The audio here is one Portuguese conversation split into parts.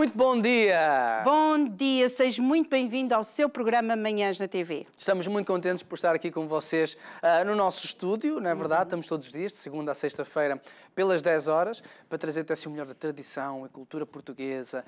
Muito bom dia! Bom dia, seja muito bem-vindo ao seu programa Manhãs na TV. Estamos muito contentes por estar aqui com vocês uh, no nosso estúdio, não é verdade? Uhum. Estamos todos os dias, de segunda a sexta-feira, pelas 10 horas, para trazer até assim o melhor da tradição e cultura portuguesa,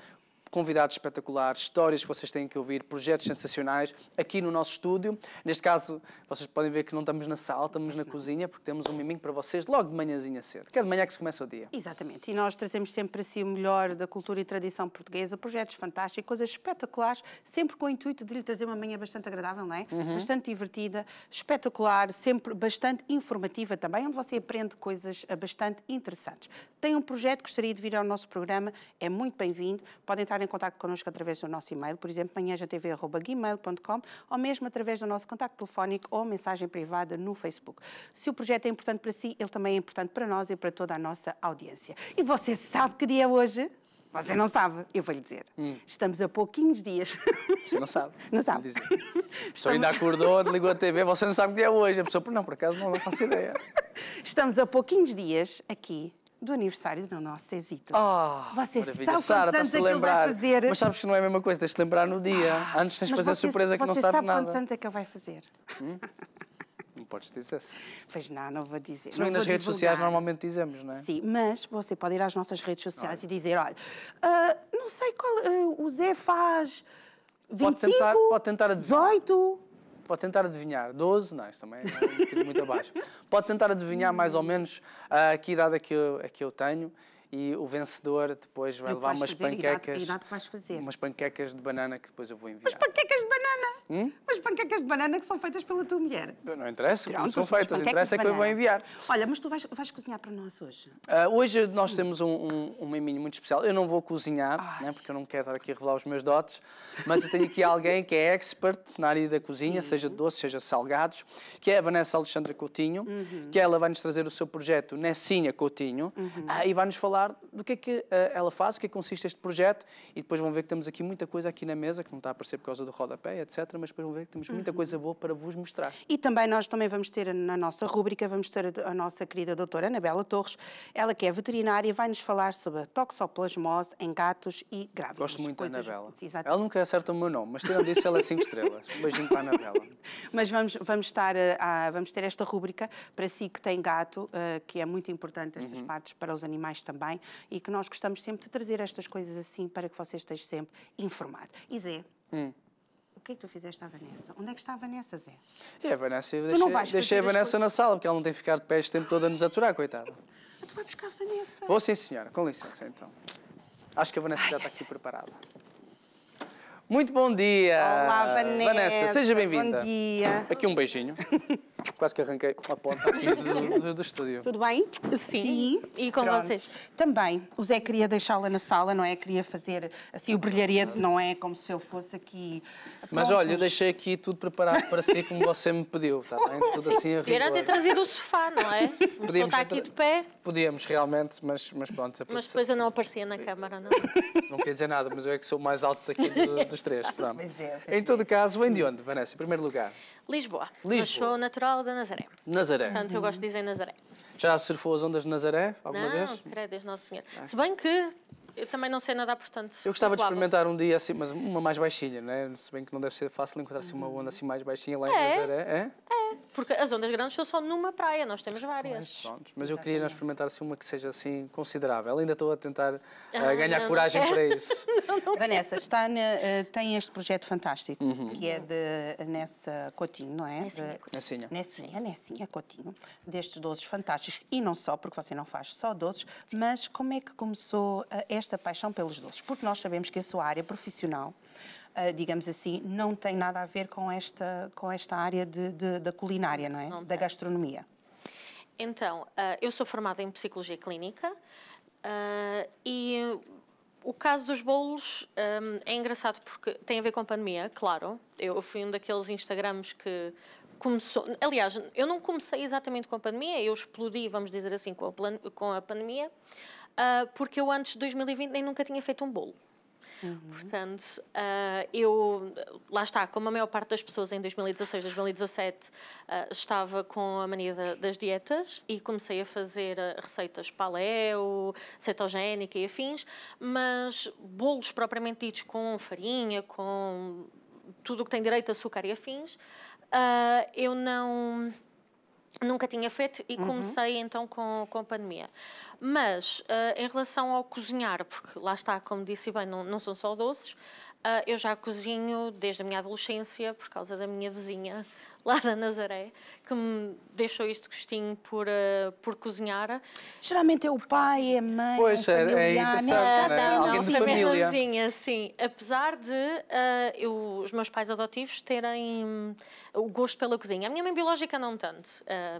convidados espetaculares, histórias que vocês têm que ouvir, projetos sensacionais aqui no nosso estúdio. Neste caso, vocês podem ver que não estamos na sala, estamos na cozinha, porque temos um miminho para vocês logo de manhãzinha cedo, que é de manhã que se começa o dia. Exatamente, e nós trazemos sempre para si o melhor da cultura e tradição portuguesa, projetos fantásticos, coisas espetaculares, sempre com o intuito de lhe trazer uma manhã bastante agradável, não é? Uhum. Bastante divertida, espetacular, sempre bastante informativa também, onde você aprende coisas eh, bastante interessantes. Tem um projeto, gostaria de vir ao nosso programa, é muito bem-vindo, pode entrar em contato connosco através do nosso e-mail, por exemplo, manhãjatv.gmail.com ou mesmo através do nosso contacto telefónico ou mensagem privada no Facebook. Se o projeto é importante para si, ele também é importante para nós e para toda a nossa audiência. E você sabe que dia é hoje? Você não sabe, eu vou lhe dizer. Hum. Estamos a pouquinhos dias. Você não sabe. Não sabe. Estou Estamos... ainda acordou, ligou a TV, você não sabe que dia é hoje. A pessoa, não, por acaso não, não faço ideia. Estamos a pouquinhos dias aqui do aniversário do nosso Cezito. Oh, você maravilha. sabe Sara, estás a é lembrar. Vai fazer? Mas sabes que não é a mesma coisa, tens te lembrar no dia. Ah, Antes tens de fazer a surpresa que não sabe, sabe nada. Você sabe quantos anos é que ele vai fazer? Hum? Não podes dizer isso. Pois não, não vou dizer. Se bem nas redes divulgar. sociais normalmente dizemos, não é? Sim, mas você pode ir às nossas redes sociais olha. e dizer, olha, uh, não sei qual uh, o Zé faz 25, pode tentar, pode tentar a... 18... Pode tentar adivinhar. 12? Não, isto também é muito abaixo. Pode tentar adivinhar mais ou menos uh, que idade é que eu, é que eu tenho e o vencedor depois vai levar umas panquecas. umas panquecas de banana que depois eu vou enviar. Mas panquecas de banana? Hum? Mas panquecas de banana que são feitas pela tua mulher. Não interessa, Pronto, são feitas, interessa é que eu vou enviar. Olha, mas tu vais, vais cozinhar para nós hoje? Uh, hoje nós temos um, um, um miminho muito especial. Eu não vou cozinhar, né, porque eu não quero estar aqui a revelar os meus dotes, mas eu tenho aqui alguém que é expert na área da cozinha, Sim. seja doces, seja salgados, que é a Vanessa Alexandra Coutinho, uhum. que ela vai-nos trazer o seu projeto Nessinha Coutinho uhum. uh, e vai-nos falar falar do que é que eh, ela faz, o que é que consiste este projeto e depois vão ver que temos aqui muita coisa aqui na mesa que não está a aparecer por causa do rodapé, etc. Mas depois vão ver que temos muita uhum. coisa boa para vos mostrar. E também nós também vamos ter na nossa rúbrica, vamos ter a nossa querida doutora Anabela Torres, ela que é veterinária, vai-nos falar sobre a toxoplasmose em gatos e grávidos. Gosto muito da Anabela. Exatamente. Ela nunca acerta o meu nome, mas tirando isso ela é 5 estrelas. Um beijinho para a Anabela. Mas vamos, vamos, estar, eh, a, vamos ter esta rúbrica para si que tem gato, eh, que é muito importante estas uhum. partes para os animais também e que nós gostamos sempre de trazer estas coisas assim para que você esteja sempre informado. E Zé, hum. o que é que tu fizeste à Vanessa? Onde é que está a Vanessa, Zé? É a Vanessa, eu deixei, deixei a Vanessa na sala, porque ela não tem que ficar de pé este tempo todo a nos aturar, coitada. Tu vai buscar a Vanessa? Vou sim, senhora. Com licença, então. Acho que a Vanessa ai, já está aqui ai. preparada. Muito bom dia! Olá, Vanessa. Vanessa seja bem-vinda. Bom dia. Aqui um beijinho. quase que arranquei uma ponta aqui do, do, do estúdio. Tudo bem? Sim. Sim. E com Pronto. vocês? Também. O Zé queria deixá-la na sala, não é? Queria fazer assim o brilharete, não é? Como se ele fosse aqui. Mas olha, eu deixei aqui tudo preparado para si, como você me pediu, está bem? Tudo assim a rigor. Era ter trazido o sofá, não é? Podíamos estar aqui de pé. Podíamos, realmente, mas, mas pronto. Produção... Mas depois eu não aparecia na câmara, não? É? Não quer dizer nada, mas eu é que sou o mais alto daqui do, dos três, pronto. Pois é, pois em é. todo caso, vem de onde, Vanessa, em primeiro lugar? Lisboa. Lisboa. Mas sou natural da Nazaré. Nazaré. Portanto, eu uhum. gosto de dizer Nazaré. Já surfou as ondas de Nazaré alguma não, vez? Não, credo, Nosso Senhor. Ah. Se bem que eu também não sei nadar, portanto. Eu gostava de experimentar um dia assim, mas uma mais baixinha, né? Se bem que não deve ser fácil encontrar assim, uma uhum. onda assim mais baixinha lá em é. Nazaré. É? É porque as ondas grandes são só numa praia, nós temos várias. Mas, mas eu queria experimentar se assim uma que seja assim considerável. Ainda estou a tentar uh, ganhar não, coragem não para isso. não, Vanessa, está na, uh, eh, tem este projeto fantástico, uhum. que é de Nessa Cotinho, não é? Nessinha, de, Nessinha. Nessinha, Nessinha destes doces fantásticos. E não só, porque você não faz só doces, Sim. mas como é que começou uh, esta paixão pelos doces? Porque nós sabemos que a sua área profissional eh, digamos assim, não tem nada a ver com esta, com esta área de, de da culinária, não é? Não da gastronomia. Então, eh, eu sou formada em Psicologia Clínica eh, e o caso dos bolos um, é engraçado porque tem a ver com a pandemia, claro. Eu fui um daqueles Instagrams que começou. Aliás, eu não comecei exatamente com a pandemia, eu explodi, vamos dizer assim, com a, com a pandemia, uh, porque eu antes de 2020 nem nunca tinha feito um bolo. Uhum. Portanto, uh, eu, lá está, como a maior parte das pessoas em 2016, 2017, uh, estava com a mania de, das dietas e comecei a fazer ah, receitas paleo, cetogénica e afins, mas bolos propriamente ditos com farinha, com tudo o que tem direito a açúcar e afins, uh, eu não Nunca tinha feito e uhum. comecei então com, com a pandemia. Mas uh, em relação ao cozinhar, porque lá está, como disse bem, não, não são só doces, uh, eu já cozinho desde a minha adolescência por causa da minha vizinha lá da Nazaré, que me deixou este gostinho por, uh, por cozinhar. Geralmente é o pai, é a mãe, pois, é, é, é familiar, né? é interessante, não, é? não, de família. sim. Apesar de uh, eu, os meus pais adotivos terem hum, o gosto pela cozinha. A minha mãe biológica não tanto.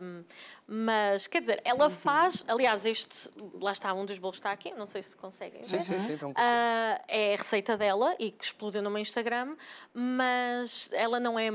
Um, mas, quer dizer, ela uhum. faz, aliás, este, lá está, um dos bolos está aqui, não sei se conseguem ver. Sim, sim, sim. Então... Uh, ah, é a receita dela e que explodiu no meu Instagram, mas ela não é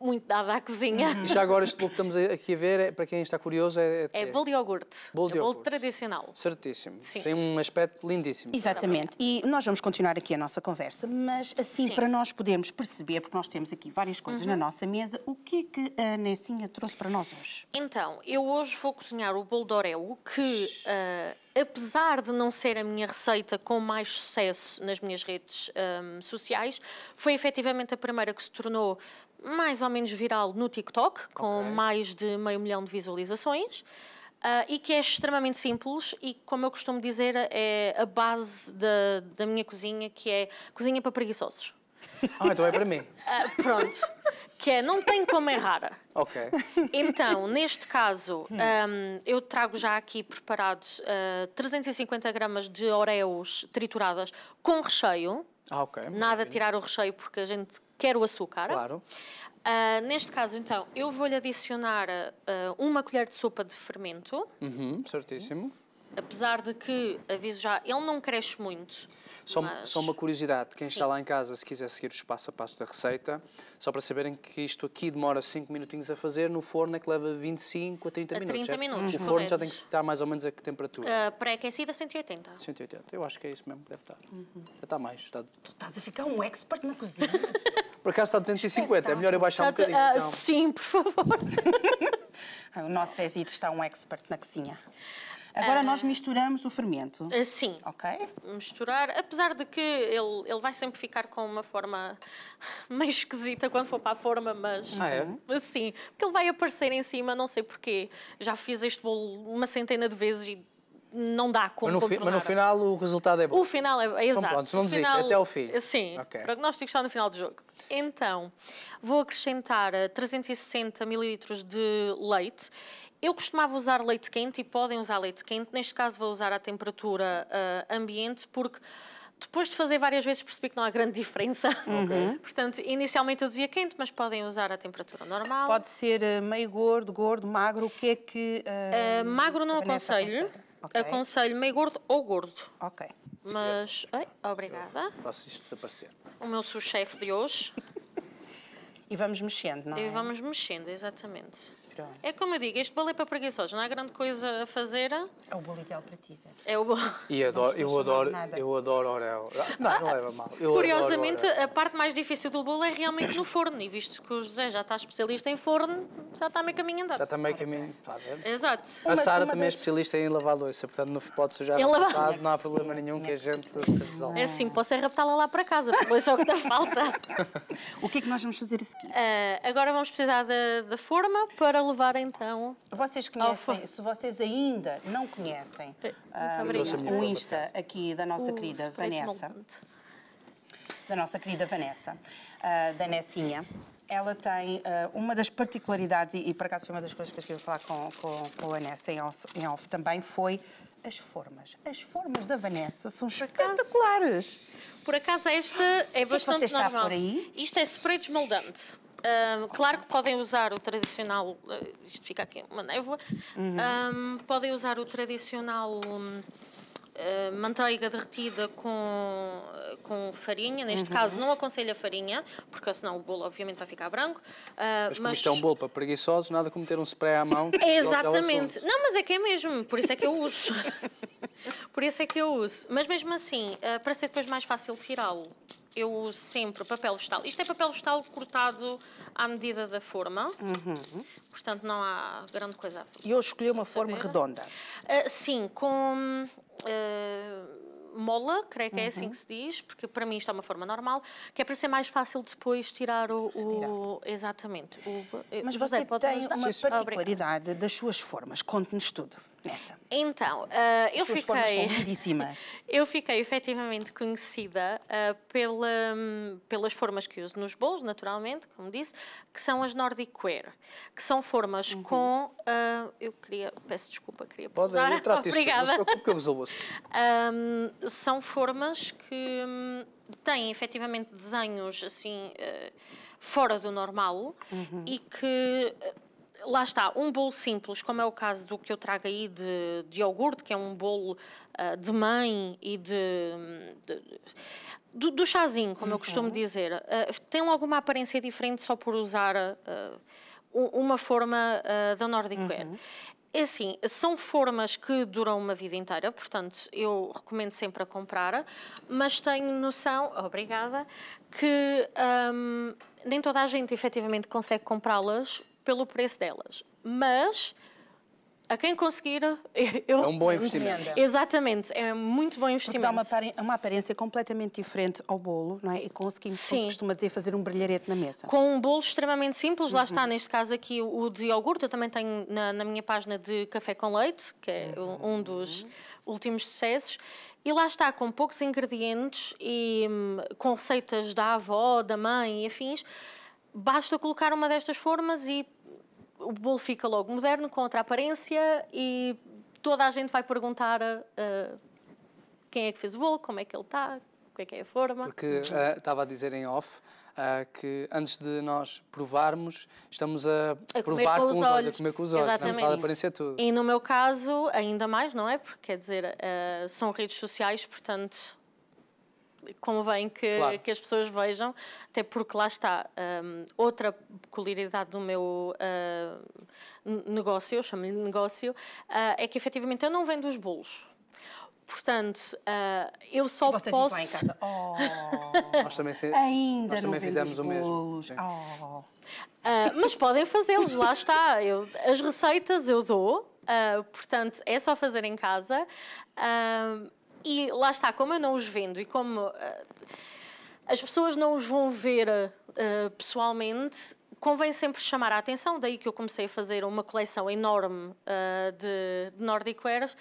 muito dada à cozinha. Uhum. E já agora este bolo que estamos aqui a ver, é, para quem está curioso, é... É, é bolo de iogurte. Bolo de é iogurte. Bolo tradicional. Certíssimo. Sim. Tem um aspecto lindíssimo. Exatamente. E nós vamos continuar aqui a nossa conversa, mas assim, Sim. para nós podermos perceber, porque nós temos aqui várias coisas uhum. na nossa mesa, o que é que a Nessinha trouxe para nós hoje? Então, eu hoje vou cozinhar o bolo de oreo, que... Eh, apesar de não ser a minha receita com mais sucesso nas minhas redes um, ehm, sociais, foi efetivamente a primeira que se tornou mais ou menos viral no TikTok, com okay. mais de meio milhão de visualizações. Uh, e que é extremamente simples e, como eu costumo dizer, é a base da, da minha cozinha, que é cozinha para preguiçosos. Ah, então é para mim. Uh, pronto. que é, não tem como errar. Ok. Então, neste caso, um, eu trago já aqui preparados uh, 350 gramas de Oreos trituradas com recheio. Ah, ok. Nada tirar o recheio, porque a gente quer o açúcar. Claro. Uh, neste caso, então, eu vou-lhe adicionar uh, uma colher de sopa de fermento. Uhum, certíssimo. Apesar de que, aviso já, ele não cresce muito. Só, mas... só uma curiosidade, quem Sim. está lá em casa, se quiser seguir os passo a passo da receita, só para saberem que isto aqui demora 5 minutinhos a fazer, no forno é que leva 25 a 30 a minutos. 30 minutos, minutos O forno já tem que estar mais ou menos a que temperatura? Uh, Pré-aquecida, 180. 180, eu acho que é isso mesmo que deve estar. Uhum. Já está mais. Está... Tu estás a ficar um expert na cozinha. Por acaso está 250, é melhor eu baixar um bocadinho. Ah, então. Sim, por favor. Ah, o nosso Zezito está um expert na cozinha. Agora ah, nós misturamos o fermento. Ah, sim. Ok? Misturar, apesar de que ele, ele vai sempre ficar com uma forma meio esquisita quando for para a forma, mas ah, é? assim, porque ele vai aparecer em cima, não sei porquê. Já fiz este bolo uma centena de vezes e não dá como mas no, fi, mas no final o resultado é bom. O final é, é exato. Então, pronto, não desiste, até o fim. Sim, okay. o prognóstico está no final do jogo. Então, vou acrescentar 360 eh, mililitros de leite eu costumava usar leite quente e podem usar leite quente. Neste caso, vou usar à temperatura uh, ambiente, porque depois de fazer várias vezes percebi que não há grande diferença. Uhum. Portanto, inicialmente eu dizia quente, mas podem usar à temperatura normal. Pode ser eh, meio gordo, gordo, magro, o que é que. Uh, uh, magro não aconselho. Aconselha? Okay. Aconselho meio gordo ou gordo. Ok. Mas. Ai, obrigada. Eu faço isto desaparecer. O meu sous-chefe de hoje. e vamos mexendo, não é? E vamos mexendo, exatamente. Então. É como eu digo, este balé para preguiçosos não há grande coisa a fazer. É o balé ideal para ti, É o balé. E adoro, eu, adoro, eu adoro Orel. Ah, não, não leva mal. Eu Curiosamente, a parte mais difícil do bolo é realmente no forno. E visto que o José já está especialista em forno, já está meio caminho andado. Já está meio caminho, está a ver? Exato. A Sara também é especialista em lavar louça, portanto não pode sujar a lavada, não há problema nenhum que a gente se resolve. É sim, posso é la lá para casa, pois é o que está falta. o que é que nós vamos fazer a seguir? Uh, agora vamos precisar da, da forma para levar então. Vocês conhecem, se vocês ainda não conhecem eh, ah, o Insta aqui da nossa o querida Vanessa. Da nossa querida Vanessa, uh, da Nessinha ela tem uh, uma das particularidades, e, e por acaso foi uma das coisas que eu estive a falar com, com, com a Vanessa em off, em off, também, foi as formas. As formas da Vanessa são por espetaculares. Acaso, por acaso esta é, é bastante normal. Isto é spray desmoldante. Um, claro que podem usar o tradicional, eh, isto fica aqui uma névoa, uhum. um, podem usar o tradicional um, uh, eh, manteiga derretida com, eh, com farinha, neste uhum. caso não aconselho a farinha, porque senão o bolo obviamente vai ficar branco. Uh, mas como isto é um bolo para preguiçosos, nada como ter um spray à mão. Exatamente. Não, mas é que é mesmo, por isso é que eu uso. por isso é que eu uso. Mas mesmo assim, uh, para ser depois mais fácil tirá-lo eu uso sempre papel vegetal. Isto é papel vegetal cortado à medida da forma, uhum. portanto não há grande coisa a fazer. E eu escolhi uma forma saber. redonda. Uh, sim, com uh, mola, creio que uhum. é assim uhum. que se diz, porque para mim isto é uma forma normal, que é para ser mais fácil depois tirar o... o exatamente. O, eh, Mas José, você tem uma particularidade das suas formas, conte-nos tudo. Nessa. Então, uh, eu fiquei. Lindíssimas. eu fiquei efetivamente conhecida uh, pela, um, pelas formas que uso nos bolos, naturalmente, como disse, que são as Nordic Queer, que são formas uhum. com. Uh, eu queria. Peço desculpa, queria. Pode, usar. eu trato Obrigada. que eu resolvo um, São formas que um, têm efetivamente desenhos assim fora do normal uhum. e que lá está, um bolo simples, como é o caso do que eu trago aí de, de iogurte, que é um bolo uh, de mãe e de. de do, do, chazinho, como eu uhum. costumo dizer, uh, tem alguma aparência diferente só por usar uh, uma forma da Nordic Ware? Uhum. É assim, são formas que duram uma vida inteira, portanto, eu recomendo sempre a comprar, mas tenho noção, obrigada, que um, nem toda a gente efetivamente consegue comprá-las pelo preço delas. Mas a quem conseguir. Eu... É um bom investimento. Exatamente, é muito bom investimento. Porque dá uma, aparência completamente diferente ao bolo, não é? E conseguimos, Sim. como se costuma dizer, fazer um brilharete na mesa. Com um bolo extremamente simples, uhum. lá está, uhum. neste caso aqui o de iogurte, eu também tenho na, na minha página de café com leite, que é uhum. um dos uhum. últimos sucessos. E lá está, com poucos ingredientes e hum, com receitas da avó, da mãe e afins basta colocar uma destas formas e o bolo fica logo moderno, com outra aparência e toda a gente vai perguntar uh, quem é que fez o bolo, como é que ele está, o que é que é a forma. Porque eh, estava a dizer em off uh, que antes de nós provarmos, estamos a, a provar com, com, os olhos, olhos, a comer com os olhos, Exatamente. a aparência é tudo. E no meu caso, ainda mais, não é? Porque quer dizer, eh, são redes sociais, portanto convém que, claro. que as pessoas vejam, até porque lá está. Um, outra peculiaridade do meu uh, negócio, eu chamo-lhe negócio, uh, é que efetivamente eu não vendo os bolos. Portanto, uh, eu só Você posso. Lá em casa. Oh. nós também, se... Ainda nós também fizemos o mesmo. Oh. Ah, mas podem fazê-los, lá está. Eu, as receitas eu dou, portanto, é só fazer em casa. E lá está, como eu não os vendo e como uh, as pessoas não os vão ver uh, pessoalmente, convém sempre chamar a atenção. Daí que eu comecei a fazer uma coleção enorme uh, de, de Nordic Wares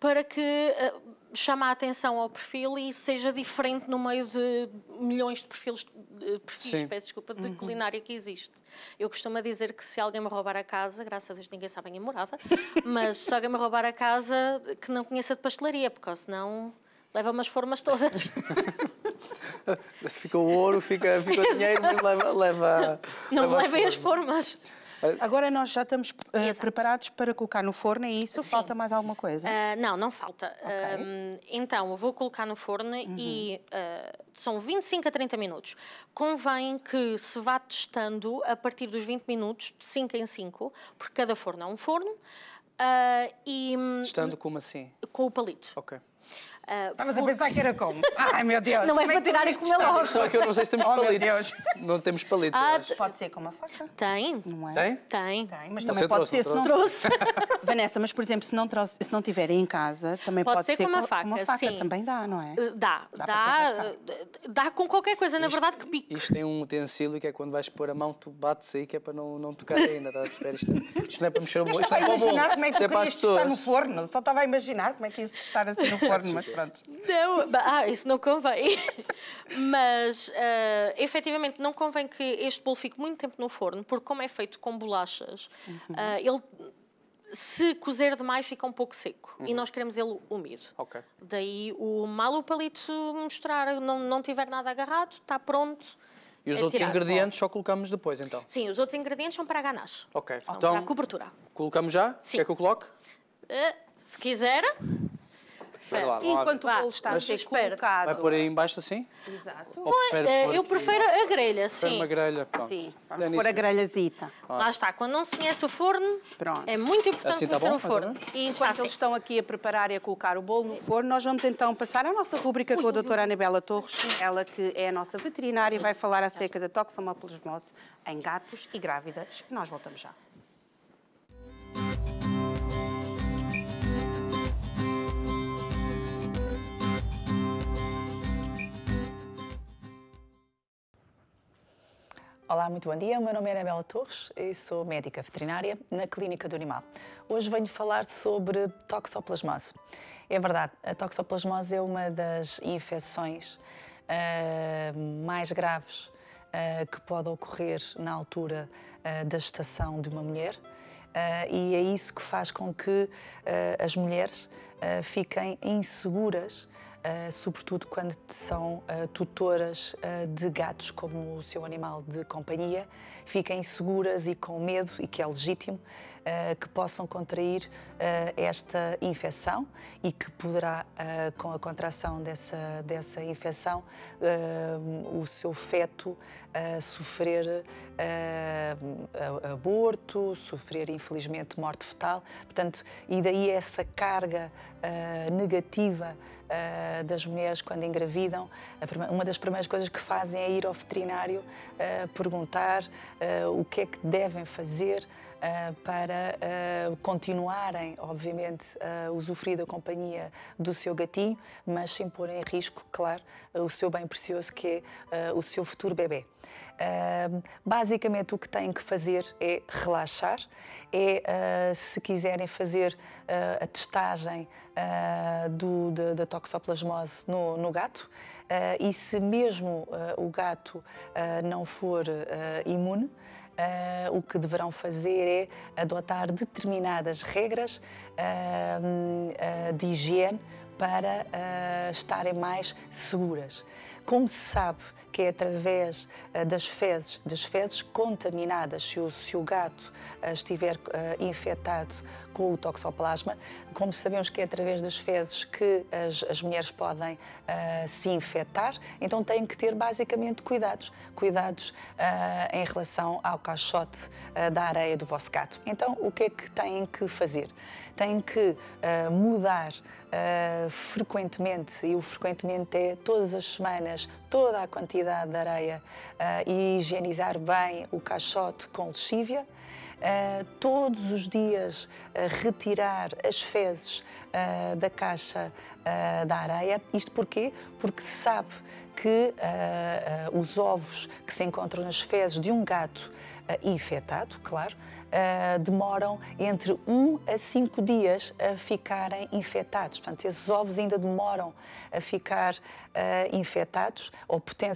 para que eh, chame a atenção ao perfil e seja diferente no meio de milhões de eh, perfis, perfis peço desculpa, de uhum. culinária que existe. Eu costumo dizer que se alguém me roubar a casa, graças a Deus ninguém sabe a minha morada, mas se alguém me roubar a casa, que não conheça de pastelaria, porque senão leva umas formas todas. se fica o ouro, fica, fica o dinheiro, mas leva. leva não leva me levem as formas. Agora nós já estamos uh, preparados para colocar no forno, é isso? Sim. Falta mais alguma coisa? Uh, não, não falta. Okay. Uh, então, eu vou colocar no forno uhum. e são 25 a 30 minutos. Convém que se vá testando a partir dos 20 minutos, de 5 em 5, porque cada forno é um forno. e, hum, testando como assim? Com o palito. Ok. Ah, Estavas porque... a pensar que era como? Ai meu Deus! Não é, é para tirar com ele logo. Só que eu não sei se temos oh, palitos. Não temos palitos. Ah, pode ser com uma faca. Tem. Não é? Tem? Tem. mas também pode trouxe, ser se não trouxe. Vanessa, mas por exemplo, se não, trouxe, se não tiverem em casa, também pode, pode ser, ser com uma faca. Uma faca sim. também dá, não é? Eh, dá. Dá, dá, eh, dá com qualquer coisa, na verdade, que pique. Isto tem um utensílio que é quando vais pôr a mão, tu bates aí, que é para não, não tocar ainda. Tá? Estás isto? É- isto não é para mexer o bolo. Isto não é imaginar como o bolo. é que as pessoas. no forno. Só estava a imaginar como é que ia está testar assim no forno pronto. Não, ah, isso não convém. Mas, uh, efetivamente, não convém que este bolo fique muito tempo no forno, porque como é feito com bolachas, uhum. uh, ele se cozer demais fica um pouco seco uhum. e nós queremos ele úmido. Okay. Daí o mal o palito mostrar, não, não tiver nada agarrado, está pronto. E os é outros ingredientes só colocamos depois, então? Sim, os outros ingredientes são para a ganache. Ok. São então, para a cobertura. Colocamos já? Sim. Quer que eu coloque? Uh, se quiser enquanto o bolo está a ser colocado... Vai pôr aí embaixo assim? Exato. Prefere eh, eu prefiro aqui? a grelha, sim. uma grelha, pronto. Sim, vamos pôr a grelhazita Lá está, quando não se conhece o forno, pronto. é muito importante assim tá conhecer o forno. E enquanto assim. eles estão aqui a preparar e a colocar o bolo no forno, nós vamos então passar à nossa rúbrica com a doutora Anabela Torres, ela que é a nossa veterinária e vai falar acerca da toxoplasmose em gatos e grávidas. Nós voltamos já. Olá, muito bom dia. O meu nome é Anabela Torres e sou médica veterinária na Clínica do Animal. Hoje venho falar sobre toxoplasmose. É verdade, a toxoplasmose é uma das infecções uh, mais graves uh, que pode ocorrer na altura uh, da gestação de uma mulher. e é isso que faz com que as mulheres fiquem inseguras uh, sobretudo quando são uh, tutoras uh, de gatos como o seu animal de companhia, fiquem seguras e com medo, e que é legítimo, que possam contrair esta infecção e que poderá, com a contração dessa, dessa infecção, o seu feto sofrer aborto, sofrer infelizmente morte fetal. Portanto, e daí essa carga negativa uh, das mulheres quando engravidam, uma das primeiras coisas que fazem é ir ao veterinário uh, perguntar eh, o que é que devem fazer eh, para uh, continuarem, obviamente, a usufruir da companhia do seu gatinho, mas sem pôr em risco, claro, o seu bem precioso que é eh, o seu futuro bebê. Uh, basicamente, o que têm que fazer é relaxar, é uh, se quiserem fazer uh, a testagem do, da toxoplasmose no, no gato. e se mesmo o gato não for imune, uh, o que deverão fazer é adotar determinadas regras uh, de higiene para eh, estarem mais seguras. Como se sabe, que é através das fezes, das fezes contaminadas, se o, se o gato estiver infectado com o toxoplasma. Como sabemos que é através das fezes que as, as mulheres podem uh, se infectar, então têm que ter basicamente cuidados. Cuidados uh, em relação ao caixote uh, da areia do vosso gato. Então, o que é que têm que fazer? Têm que mudar frequentemente, e o frequentemente é todas as semanas, toda a quantidade de areia e higienizar bem o caixote com lexívia eh, todos os dias eh, retirar as fezes eh, da caixa da areia. Isto porquê? Porque se sabe que os ovos que se encontram nas fezes de um gato infectado, claro, Uh, demoram entre 1 a 5 dias a ficarem infectados. Portanto, esses ovos ainda demoram a ficar uh, infectados ou poten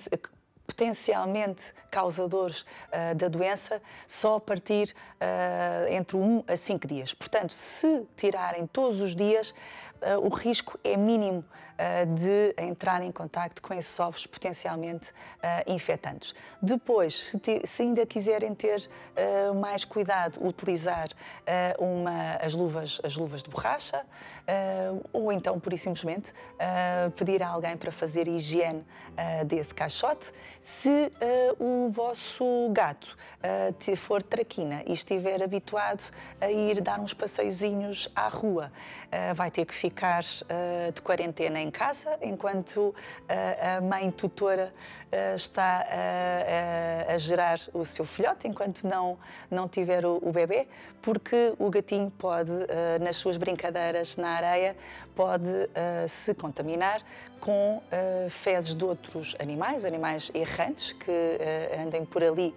potencialmente causadores uh, da doença só a partir uh, entre 1 a 5 dias. Portanto, se tirarem todos os dias, eh, o risco é mínimo eh, de entrar em contato com esses ovos potencialmente eh, infectantes. Depois, se, te, se ainda quiserem ter eh, mais cuidado, utilizar uma, as, luvas, as luvas de borracha ou então, por e simplesmente, pedir a alguém para fazer a higiene desse caixote. Se o vosso gato for traquina e estiver habituado a ir dar uns passeiozinhos à rua, vai ter que ficar de quarentena em casa, enquanto eh, a mãe tutora eh, está a, eh, a, eh, a, gerar o seu filhote enquanto não, não tiver o, o bebê, porque o gatinho pode, nas suas brincadeiras na areia, pode se contaminar com fezes de outros animais, animais errantes que andem por ali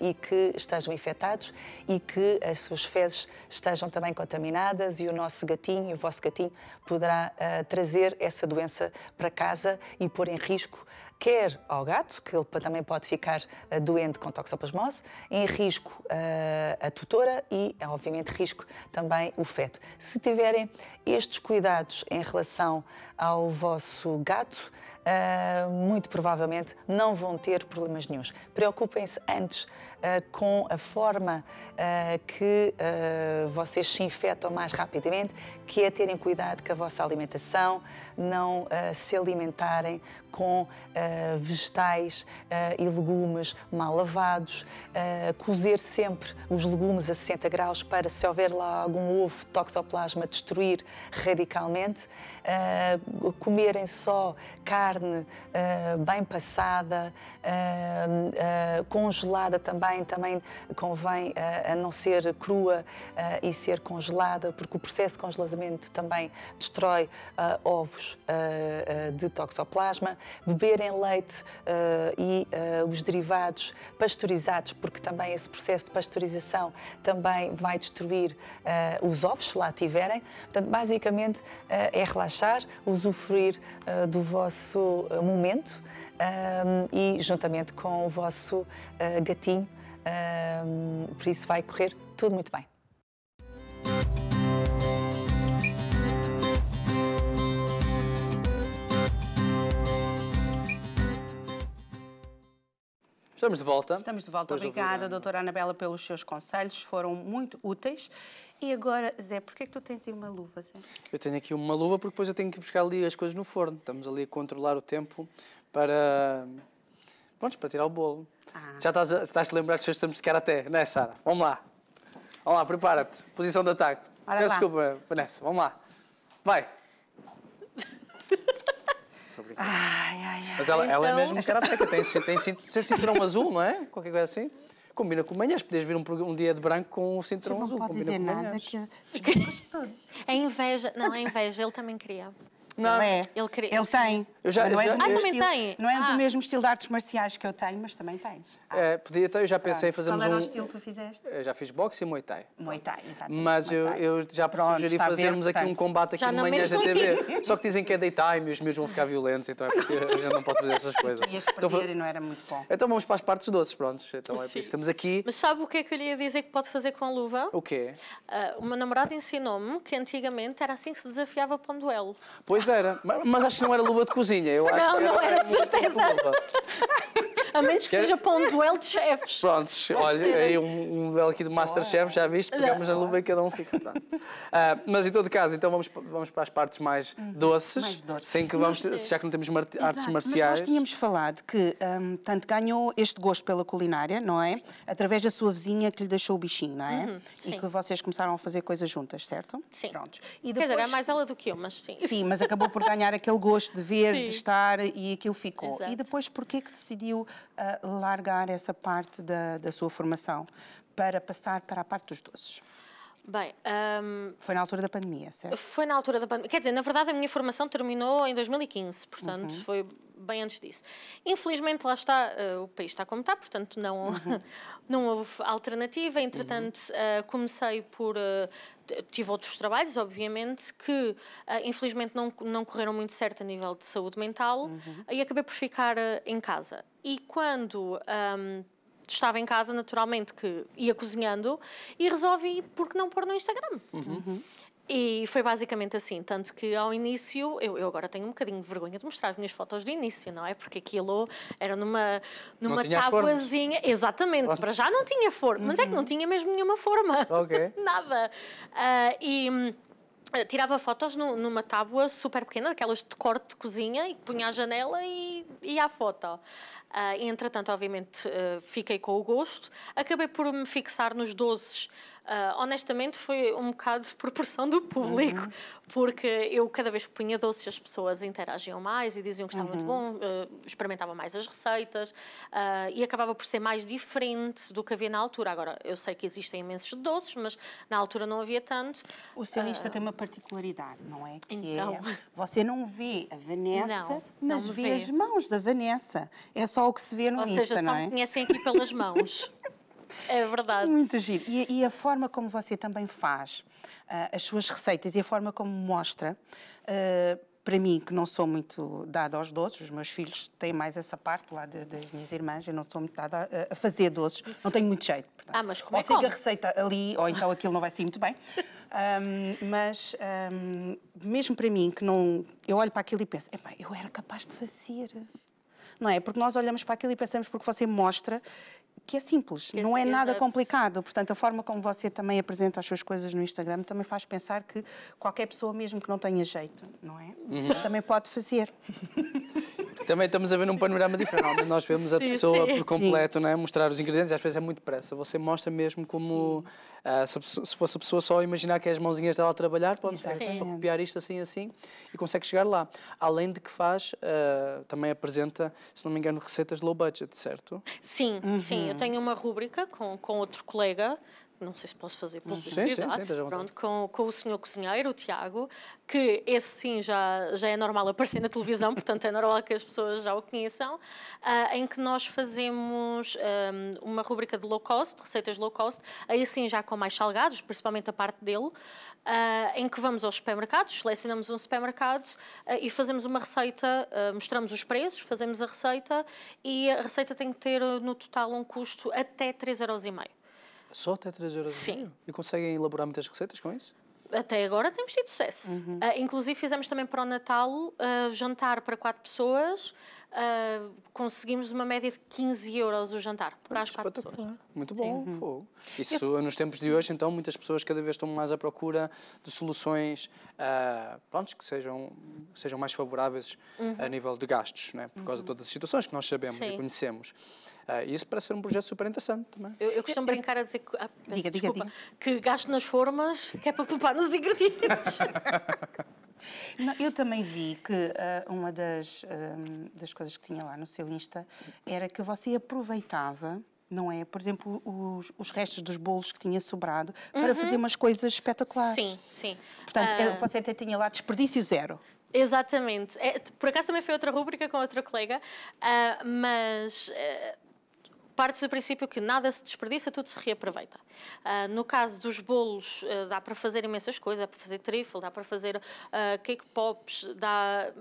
e que estejam infectados e que as suas fezes estejam também contaminadas e o nosso gatinho, o vosso gatinho, poderá trazer essa doença para casa e pôr em risco quer ao gato, que ele também pode ficar eh, doente com toxoplasmose, em risco eh, a tutora e, eh, obviamente, risco também o feto. Se tiverem estes cuidados em relação ao vosso gato, Uh, muito provavelmente não vão ter problemas nenhums. Preocupem-se antes uh, com a forma uh, que vocês se infectam mais rapidamente, que é terem cuidado com a vossa alimentação, não uh, se alimentarem com uh, vegetais uh, e legumes mal lavados, cozer sempre os legumes a 60 graus para, se houver lá algum ovo toxoplasma, destruir radicalmente, comerem só carne bem passada, congelada também, também convém a não ser crua e ser congelada, porque o processo de congelamento também destrói ovos ah, ah, de toxoplasma, beberem leite ah, e os derivados pasteurizados, porque também esse processo de pasteurização também vai destruir os ovos, se lá tiverem. Portanto, basicamente é relaxar, usufruir do vosso momento e juntamente com o vosso gatinho. por isso vai correr tudo muito bem. Estamos de volta. Estamos de volta. Depois Obrigada, doutora Anabela, pelos seus conselhos, foram muito úteis. E agora, Zé, porquê é que tu tens aí uma luva, Zé? Eu tenho aqui uma luva porque depois eu tenho que buscar ali as coisas no forno. Estamos ali a controlar o tempo para, pronto, para tirar o bolo. Ah. Já estás a, estás a lembrar dos seus tempos de karaté, né, não é, Sara? Vamos lá. Vamos lá, prepara-te. Posição de ataque. Ora Peço desculpa, Vanessa. Vamos lá. Vai. Ai, ai, ai. Mas ela, então... ela é então- mesmo karateca, tem, tem, tem cinturão azul, não é? Qualquer coisa assim. Combina com manhãs, podias vir um, um, dia de branco com o cinturão azul. Não pode Combina dizer nada manhãs. que. É inveja, não, é inveja, ele também queria. Não. Pelé. Não. Ele, queria... É. ele tem. Eu já, não é do Ah, também estilo, tem. Não é ah. do mesmo estilo de artes marciais que eu tenho, mas também tens. Ah. É, podia ter, eu já pensei em fazermos um... Qual era o estilo que tu fizeste? Eu já fiz boxe e Muay Thai. Muay Thai, exatamente. Mas eu, eu, já Pronto, sugeri fazermos aqui um combate aqui de manhãs da TV. Só que dizem que é daytime e os meus vão ficar violentos, então é porque a gente não pode fazer essas coisas. Ias então, e não era muito bom. Então vamos para as partes doces, prontos. Então é Estamos aqui... Mas sabe o que é que eu lhe ia dizer que pode fazer com luva? O quê? Uh, uma namorada ensinou-me que antigamente era assim que se desafiava para um duelo. Pois Pois era, mas, mas acho que não era luva de cozinha. Eu acho não, que não era, era de certeza. A menos que, que seja para um duelo de chefes. Prontos, olha, aí um, um duelo aqui de Masterchef, já viste? Pegamos a luva e cada um fica. Uh, mas em todo caso, então vamos, vamos para as partes mais uhum. doces, mais doces. sem que vamos, já que não temos mar... artes marciais. Mas nós tínhamos falado que, um, tanto ganhou este gosto pela culinária, não é? Sim. Através da sua vizinha que lhe deixou o bichinho, não é? Uhum, e que vocês começaram a fazer coisas juntas, certo? Sim. Prontos. E depois... Quer dizer, é mais ela do que eu, mas sim. Sim, mas acabou acabou por ganhar aquele gosto de ver, Sim. de estar e aquilo ficou. Exato. E depois, porquê que decidiu uh, largar essa parte da, da sua formação para passar para a parte dos doces? Bem, um, foi na altura da pandemia, certo? Foi na altura da pandemia. Quer dizer, na verdade, a minha formação terminou em 2015, portanto, uhum. foi bem antes disso. Infelizmente, lá está, uh, o país está como está, portanto, não, uhum. não houve alternativa. Entretanto, uhum. uh, comecei por. Uh, tive outros trabalhos, obviamente, que infelizmente não, não correram muito certo a nível de saúde mental uhum. e acabei por ficar em casa. E quando. Um, estava em casa naturalmente que ia cozinhando e resolvi porque não pôr no Instagram. Uhum. E foi basicamente assim, tanto que ao início, eu, eu agora tenho um bocadinho de vergonha de mostrar as minhas fotos do início, não é? Porque aquilo era numa, numa tábuazinha. Exatamente, para já não tinha forma, uhum. mas é que não tinha mesmo nenhuma forma. Ok. Nada. Uh, e tirava fotos no, numa tábua super pequena, aquelas de corte de cozinha, e punha à janela e, ia à foto. Uh, entretanto, obviamente, uh, fiquei com o gosto. Acabei por me fixar nos doces Uh, honestamente, foi um bocado de proporção do público, uhum. porque eu cada vez que punha doces as pessoas interagiam mais e diziam que estava uhum. muito bom, uh, mais as receitas uh, e acabava por ser mais diferente do que havia na altura. Agora, eu sei que existem imensos doces, mas na altura não havia tanto. O sionista tem uma particularidade, não é? Que é, então... É, você não vê a Vanessa, não, não vê, vê as mãos da Vanessa. É só o que se vê no Ou Insta, não é? Ou seja, só me conhecem aqui pelas mãos. É verdade. Muito giro. E, e a forma como você também faz uh, as suas receitas e a forma como mostra. Uh, para mim, que não sou muito dada aos doces, os meus filhos têm mais essa parte lá de, das minhas irmãs, eu não sou muito dada a, a fazer doces, Isso. não tenho muito jeito. Portanto. Ah, mas como ou é como? a receita ali, ou então aquilo não vai ser muito bem. Um, mas, um, mesmo para mim, que não. Eu olho para aquilo e penso, eu era capaz de fazer. Não é? Porque nós olhamos para aquilo e pensamos, porque você mostra, que é simples, que é não é, é nada complicado. Portanto, a forma como você também apresenta as suas coisas no Instagram também faz pensar que qualquer pessoa, mesmo que não tenha jeito, não é? Uhum. Também pode fazer. também estamos a ver num panorama diferente. nós vemos sim, a pessoa sim. por completo, sim. não é? Mostrar os ingredientes, às vezes é muito pressa. Você mostra mesmo como Uh, se, se, fosse a pessoa só imaginar que é as mãozinhas dela a trabalhar, pode só copiar isto assim assim e consegue chegar lá. Além de que faz, uh, também apresenta, se não me engano, receitas low budget, certo? Sim, uhum. sim. Eu uhum. tenho uma rúbrica com, com outro colega não sei se posso fazer publicidade, sim, sim, sim, com, com o senhor cozinheiro, o Tiago, que esse sim já, já é normal aparecer na televisão, portanto é normal que as pessoas já o conheçam, uh, em que nós fazemos um, ah, uma rubrica de low cost, receitas low cost, aí sim já com mais salgados, principalmente a parte dele, uh, em que vamos aos supermercados, selecionamos um supermercado uh, e fazemos uma receita, mostramos os preços, fazemos a receita e a receita tem que ter no total um custo até 3,5 euros. Só até 3 horas Sim. E conseguem elaborar muitas receitas com isso? Até agora temos tido sucesso. Uhum. Uh, inclusive fizemos também para o Natal uh, jantar para quatro pessoas uh, conseguimos uma média de 15 euros o jantar para as quatro pessoas. Muito bom, uhum. Isso Eu... nos tempos de hoje, então, muitas pessoas cada vez estão mais à procura de soluções uh, que sejam, sejam mais favoráveis uhum. a nível de gastos, né? por causa uhum. de todas as situações que nós sabemos Sim. Ah, e conhecemos. Uh, isso parece ser um projeto super interessante também. Eu, eu costumo brincar a dizer que, ah, peço, diga, desculpa, diga, diga. que gasto nas formas, que é para poupar nos ingredientes. Eu também vi que uh, uma das, ah, das coisas que tinha lá no seu Insta era que você aproveitava não é? Por exemplo, os, os, restos dos bolos que tinha sobrado para uhum. fazer umas coisas espetaculares. Sim, sim. Portanto, uh... você até tinha lá desperdício zero. Exatamente. É, por acaso também foi outra rúbrica com outra colega, uh, mas. Uh parte do princípio que nada se desperdiça, tudo se reaproveita. Uh, no caso dos bolos, uh, dá para fazer imensas coisas, dá para fazer trifle, dá para fazer uh, cake pops, dá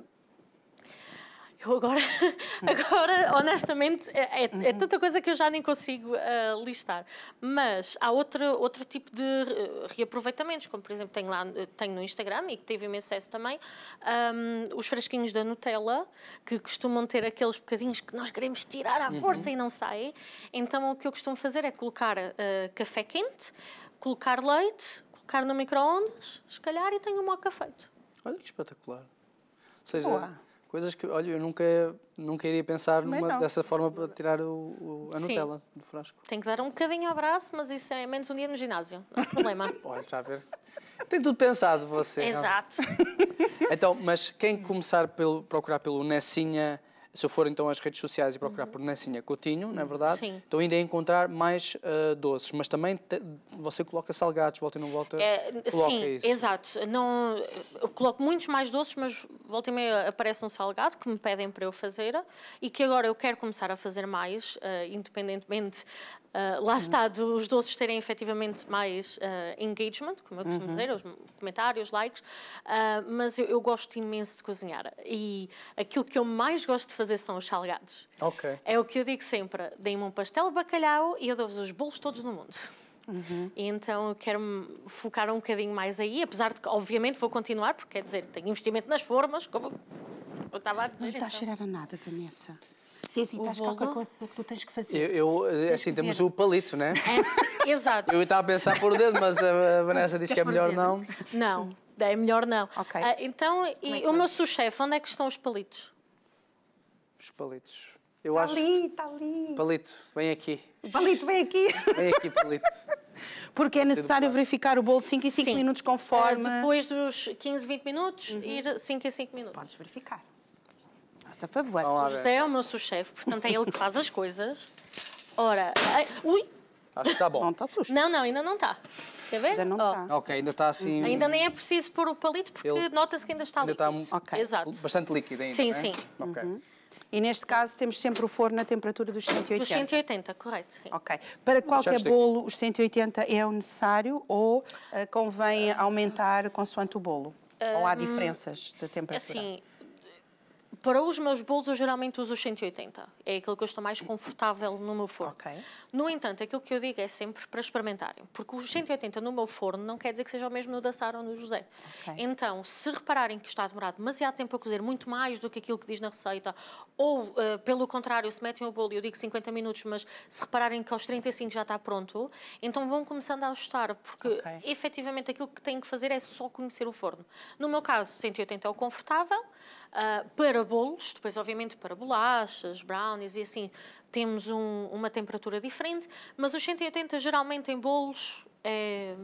eu agora, agora honestamente, é, é, é uhum. tanta coisa que eu já nem consigo uh, listar. Mas há outro, outro tipo de eh, reaproveitamentos, como por exemplo tenho, lá, tenho no Instagram e que teve imenso sucesso também, um, os fresquinhos da Nutella, que costumam ter aqueles bocadinhos que nós queremos tirar à uhum. força uhum. e não saem. Então o que eu costumo fazer é colocar uh, café quente, colocar leite, colocar no micro-ondas, se calhar, e tenho um moca feito. Olha que espetacular. Ou seja, Olá coisas que, olha, eu nunca, nunca iria pensar numa, dessa forma para tirar o, o a Nutella Sim. do frasco. Tem que dar um bocadinho ao braço, mas isso é menos um dia no ginásio, não há problema. olha, está a ver. Tem tudo pensado você. É? Exato. Não? Então, mas quem começar pelo procurar pelo Nessinha se eu for então às redes sociais e procurar uhum. por Nessinha Coutinho, não é verdade? Sim. Então ainda é encontrar mais uh, doces, mas também te, você coloca salgados, volta e não volta. É, coloca sim, isso. exato. Não, eu coloco muitos mais doces, mas volta e meia aparece um salgado que me pedem para eu fazer e que agora eu quero começar a fazer mais, uh, independentemente Uh, lá está, dos doces terem efetivamente mais uh, engagement, como eu costumo uhum. dizer, os comentários, likes, uh, mas eu, eu, gosto imenso de cozinhar e aquilo que eu mais gosto de fazer são os salgados. É o que eu digo sempre: deem-me um pastel de bacalhau e eu dou-vos os bolos todos no mundo. Uhum. Então eu quero focar um bocadinho mais aí, apesar de que, obviamente, vou continuar, porque quer dizer, tenho investimento nas formas, como eu estava a dizer. Não está então. a cheirar a nada, Vanessa. Sim, sim, estás cá com coisa que tu tens que fazer. Eu, eu é assim, temos o palito, né? É, assim, exato. Eu estava a pensar por o dedo, mas a Vanessa diz que é melhor não. Não, é melhor não. Ok. Ah, então, e é o meu sous-chefe, onde é que estão os palitos? Os palitos. Eu está acho... ali, está ali. Palito, vem aqui. Palito, vem aqui. Vem aqui, Palito. Porque é necessário verificar o bolo de 5 em 5 minutos ah, conforme... Depois dos 15, 20 minutos, uhum. ir 5 em 5 minutos. Podes verificar. Faça favor. José é o meu sous-chefe, portanto é ele que faz as coisas. Ora, ai, ui! Acho que está bom. Não está sujo. Não, não, ainda não está. Quer ver? Ainda não está. Ok, ainda está assim. Uhum. Ainda nem é preciso pôr o palito porque Ele- nota-se que ainda está Ainda tá líquido. está Exato. bastante líquido ainda, Sim, não é? sim. Ok. Uhum. E neste caso temos sempre o forno na temperatura dos 180. Dos 180, correto. Sim. Ok. Para qualquer bolo, os 180 é o necessário ou eh, convém aumentar consoante o bolo? ou há hum. diferenças de temperatura? Assim, para os meus bolos, eu geralmente uso os 180. É aquilo que eu estou mais confortável no meu forno. Okay. No entanto, aquilo que eu digo é sempre para experimentarem, porque os 180 no meu forno não quer dizer que seja o mesmo no da Sara ou no José. Okay. Então, se repararem que está a demorar demasiado tempo a cozer, muito mais do que aquilo que diz na receita, ou uh, pelo contrário, se metem o bolo e eu digo 50 minutos, mas se repararem que aos 35 já está pronto, então vão começando a ajustar, porque okay. efetivamente aquilo que têm que fazer é só conhecer o forno. No meu caso, 180 é o confortável uh, para bolos, depois, obviamente, para bolachas, brownies e assim, temos um, uma temperatura diferente, mas os 180 geralmente em bolos é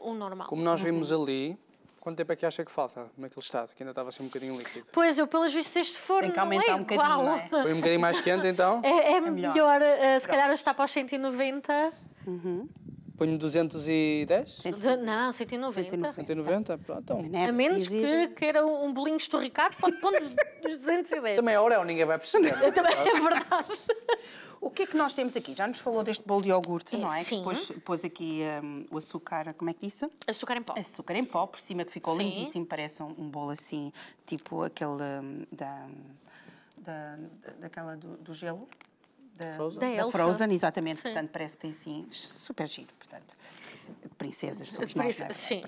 o normal. Como nós vimos ali, Quanto tempo é que acha que falta naquele estado, que ainda estava assim um bocadinho líquido? Pois, eu pelas vistas este forno Tem que aumentar é um igual. bocadinho, não é? é? Foi um bocadinho mais quente, então? É, é, é melhor, melhor. Uh, se Pronto. calhar está para os 190. Uhum. Ponho 210? Não, 190. 190, pronto. Então. É a menos que queira um bolinho estorricado, pode pôr nos 210. Também é Oreo, ninguém vai perceber. Também é? é verdade. O que é que nós temos aqui? Já nos falou deste bolo de iogurte, não é? Sim. Depois pôs aqui um, o açúcar, como é que disse? Açúcar em pó. Açúcar em pó, por cima, que ficou Sim. lindíssimo, parece um, um bolo assim, tipo aquele hum, da, da, daquela do, do gelo da, da, da Frozen, exatamente, sim. portanto parece que tem sim, super giro, portanto princesas somos nós, Príncipe, é? Sim.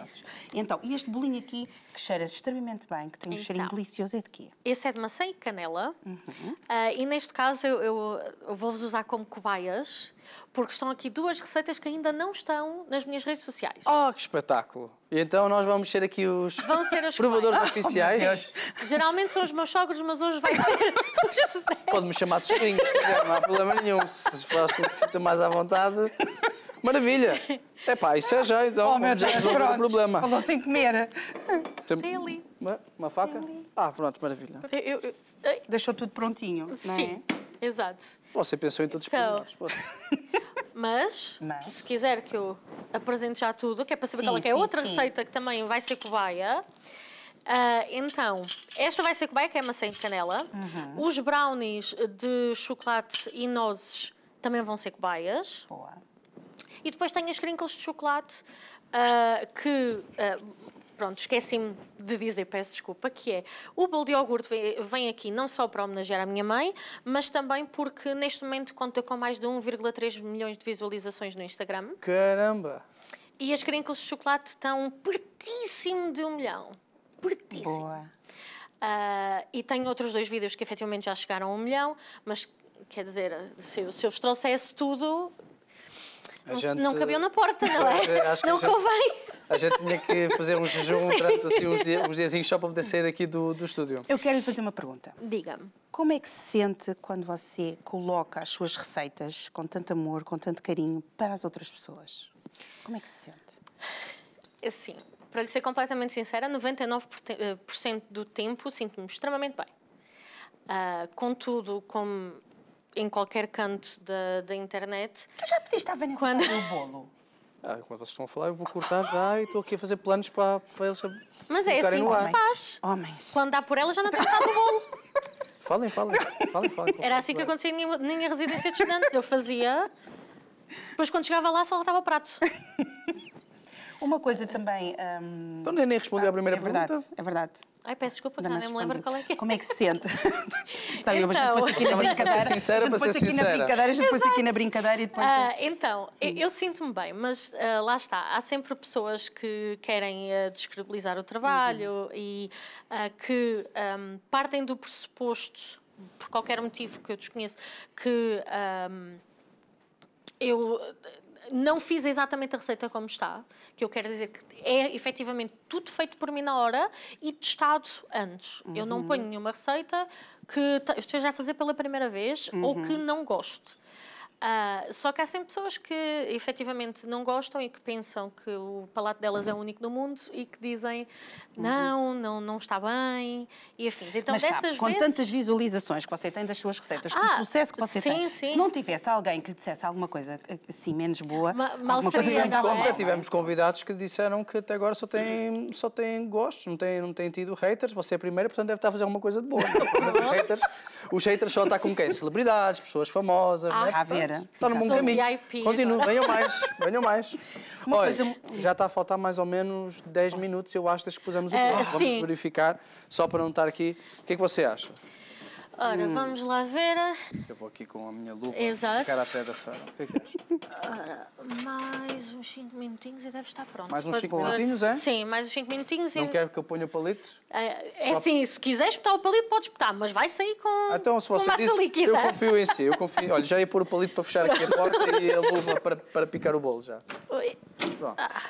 Então, e este bolinho aqui, que cheira extremamente bem, que tem um então, cheirinho delicioso, é de quê? Esse é de maçã e canela. Uhum. Uh, e neste caso, eu, eu vou-vos usar como cobaias, porque estão aqui duas receitas que ainda não estão nas minhas redes sociais. Oh, que espetáculo! E então nós vamos ser aqui os, Vão ser os provadores oficiais. Geralmente são os meus sogros, mas hoje vai ser Pode-me chamar de quiser, não há problema nenhum. Se com que se mais à vontade, Maravilha! É pá, isso é já, então. Oh, meu Deus, pronto. problema. Falou sem comer. Tem... ali. Uma, uma faca? Ah, pronto, maravilha. Eu, eu, eu... Deixou tudo prontinho, é? Sim, é? exato. Você pensou em todos então... os problemas. Mas, Mas, se quiser que eu apresente já tudo, que é para saber sim, qual é, que é sim, outra sim. receita que também vai ser cobaia. Uh, então, esta vai ser cobaia, que é maçã de canela. Uhum. Os brownies de chocolate e nozes também vão ser cobaias. Boa. E depois tenho as crinkles de chocolate, uh, que. Uh, pronto, esqueci-me de dizer, peço desculpa, que é o bolo de iogurte vem, aqui não só para homenagear a minha mãe, mas também porque neste momento conta com mais de 1,3 milhões de visualizações no Instagram. Caramba! E as crinkles de chocolate estão pertíssimo de um milhão. Pertíssimo. Boa. Uh, e tenho outros dois vídeos que efetivamente já chegaram a um milhão, mas quer dizer, se, eu, se eu vos trouxesse tudo, não, gente... não cabiam na porta, não é? Acho não convém. A gente tinha que fazer um jejum Sim. durante assim, uns, dia, uns diazinhos só para poder sair aqui do, do estúdio. Eu quero lhe fazer uma pergunta. Diga-me. Como é que se sente quando você coloca as suas receitas com tanto amor, com tanto carinho para as outras pessoas? Como é que se sente? Assim, para lhe ser completamente sincera, 99% eh, do tempo sinto-me extremamente bem. Uh, contudo, como em qualquer canto da, da internet. Tu já pediste à Vanessa quando... o bolo? Ah, quando vocês estão a falar, eu vou cortar já e estou aqui a fazer planos para, para eles. Mas é assim que se faz. Homens. Quando dá por ela, já não tem metade do bolo. Falem, falem, falem, falem. Era assim que acontecia na minha residência de estudantes. Eu fazia, depois quando chegava lá só faltava prato. Uma coisa também. Um... Então nem, nem respondeu à ah, primeira é verdade, pergunta. É verdade. Ai, peço desculpa, já nem me lembro qual é que é. Como é que se sente? Tá, então, então... Mas depois aqui na brincadeira. Para ser sincera, para ser sincera. Depois aqui na brincadeira e depois. Ah, então, eu, hum. eu sinto-me bem, mas uh, lá está. Há sempre pessoas que querem uh, descredibilizar o trabalho uhum. e uh, que um, partem do pressuposto, por qualquer motivo que eu desconheço, que um, eu não fiz exatamente a receita como está que eu quero dizer que é efetivamente tudo feito por mim na hora e testado antes. Uhum. Eu não uhum. ponho nenhuma receita que esteja a fazer pela primeira vez uhum. ou que não goste. Uh, só que há sempre pessoas que efetivamente não gostam e que pensam que o palato delas é o único no mundo e que dizem uhum. não, não, não está bem e afins. Então, Mas dessas sabe, com vezes... tantas visualizações que você tem das suas receitas, ah, com o ah, sucesso que você sim, tem, sim. se não tivesse alguém que lhe dissesse alguma coisa assim menos boa, Ma mal seria, coisa tivemos, é? tivemos convidados que disseram que até agora só têm, só têm gostos, não têm, não têm tido haters, você é a primeira, portanto deve estar a fazer alguma coisa de boa. os, haters, os haters só está com quem? Celebridades, pessoas famosas. É? Ah, né? a ver, Agora. Estão no bom caminho. VIP. Continuo, venham mais, venham mais. Uma Olha, coisa... já está a faltar mais ou menos 10 minutos, eu acho, desde que pusemos o uh, Vamos sim. verificar, só para não estar aqui. O que é que você acha? Ora, hum. vamos lá ver. Eu vou aqui com a minha lupa Exato. ficar à pé da Sara. O que é que achas? Ora, mais uns 5 minutinhos e deve estar pronto. Mais uns 5 minutinhos, é? Sim, mais uns 5 minutinhos. Não e... quero que eu ponha o palito? É, é sim, se quiser espetar o palito, pode espetar, mas vai sair com, então, se você com massa disse, líquida. Eu confio em si, eu confio. Olha, já ia pôr o palito para fechar aqui a porta e a luva para, para picar o bolo já. Oi. Pronto. Ah.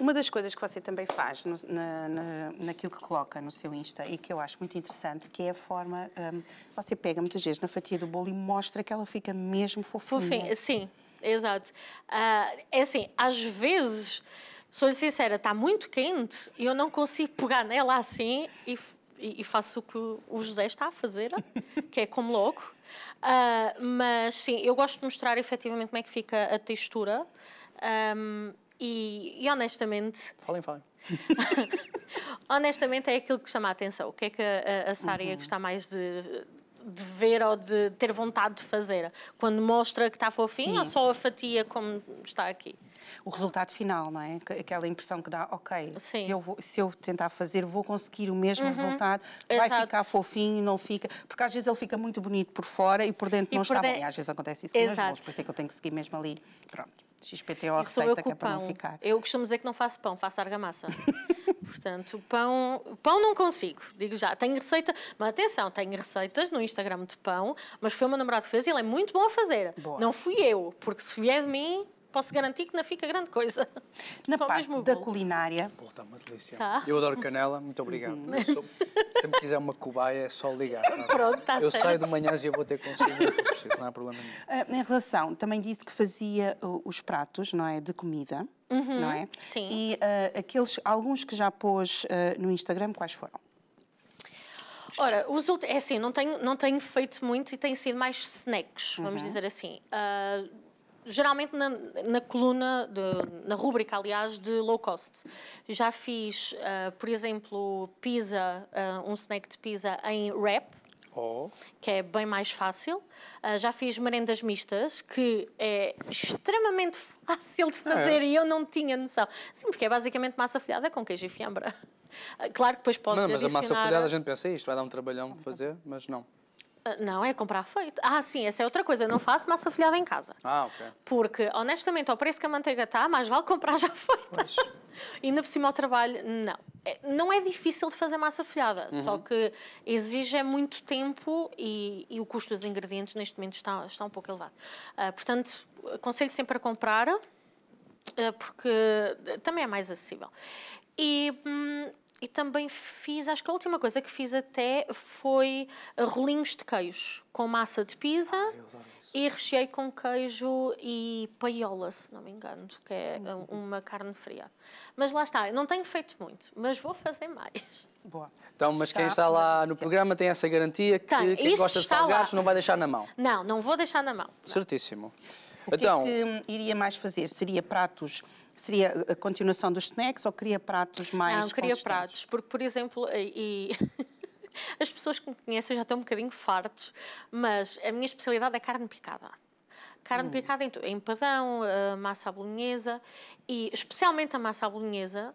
Uma das coisas que você também faz no, na, na, naquilo que coloca no seu Insta e que eu acho muito interessante, que é a forma. Um, você pega muitas vezes na fatia do bolo e mostra que ela fica mesmo fofinha. Fofinha, sim, exato. Uh, é assim, às vezes, sou sincera, está muito quente e eu não consigo pegar nela assim e, e, faço o que o José está a fazer, que é como louco. Uh, mas sim, eu gosto de mostrar efetivamente como é que fica a textura. Um, e, e honestamente. Falem, falem. honestamente, é aquilo que chama a atenção. O que é que a, a Sara ia uhum. gostar mais de, de ver ou de ter vontade de fazer? Quando mostra que está fofinho Sim. ou só a fatia como está aqui? O resultado final, não é? Aquela impressão que dá, ok, se eu, vou, se eu tentar fazer, vou conseguir o mesmo uhum. resultado, vai Exato. ficar fofinho, não fica. Porque às vezes ele fica muito bonito por fora e por dentro e não por está de... bem. Às vezes acontece isso com os meus por isso é que eu tenho que seguir mesmo ali. Pronto. XPTO e receita que é para não ficar. Eu costumo dizer que não faço pão, faço argamassa. Portanto, pão, pão não consigo, digo já. Tenho receita, mas atenção, tenho receitas no Instagram de pão, mas foi o meu namorado que fez e ele é muito bom a fazer. Boa. Não fui eu, porque se vier de mim, posso garantir que não fica grande coisa. Na Só parte da bolo. culinária. está uma delícia. Tá. Eu adoro canela, muito obrigado. Uhum. sempre quiser uma cobaia, é só ligar. Tá? Pronto, está certo. Eu saio de manhã e eu vou ter consigo, não há problema nenhum. Uh, em relação, também disse que fazia os pratos, não é, de comida. Uhum, não é? Sim. E uh, aqueles, alguns que já pôs ah, no Instagram, quais foram? Ora, os últimos é assim, não tenho, não tenho feito muito e tem sido mais snacks, vamos uhum. dizer assim. Uh, geralmente na, na coluna, de, na rúbrica, aliás, de low cost. Já fiz, uh, por exemplo, pizza, uh, um snack de pizza em wrap, Oh. que é bem mais fácil. Uh, já fiz merendas mistas, que é extremamente fácil de fazer é. e eu não tinha noção. Sim, porque é basicamente massa folhada com queijo e fiambra. Claro que depois pode Não, mas adicionar... a massa folhada a gente pensa, isto vai dar um trabalhão de fazer, mas não. Ah, não, é comprar feito. Ah, sim, essa é outra coisa. Eu não faço massa folhada em casa. Ah, ok. Porque, honestamente, ao preço que a manteiga está, mais vale comprar já feita. E Ainda por cima ao trabalho, não. É, não é difícil de fazer massa folhada, uhum. só que exige é muito tempo e, e, o custo dos ingredientes neste momento está, está um pouco elevado. Uh, portanto, aconselho sempre a comprar, uh, porque também é mais acessível. E hum, e também fiz, acho que a última coisa que fiz até foi rolinhos de queijo com massa de pizza ah, e recheei com queijo e paiola, se não me engano, que é uhum. uma carne fria. Mas lá está, não tenho feito muito, mas vou fazer mais. Boa. Então, mas está quem está lá no programa tem essa garantia que tá, quem gosta de salgados lá. não vai deixar na mão. Não, não vou deixar na mão. Certíssimo. Não. Então, o que, é então, que hum, iria mais fazer? Seria pratos Seria a continuação dos snacks ou queria pratos mais Não, queria pratos, porque, por exemplo, e... as pessoas que me conhecem já estão um bocadinho fartos, mas a minha especialidade é carne picada. Carne hum. picada em, empadão, eh, massa à bolonhesa e especialmente a massa à bolonhesa,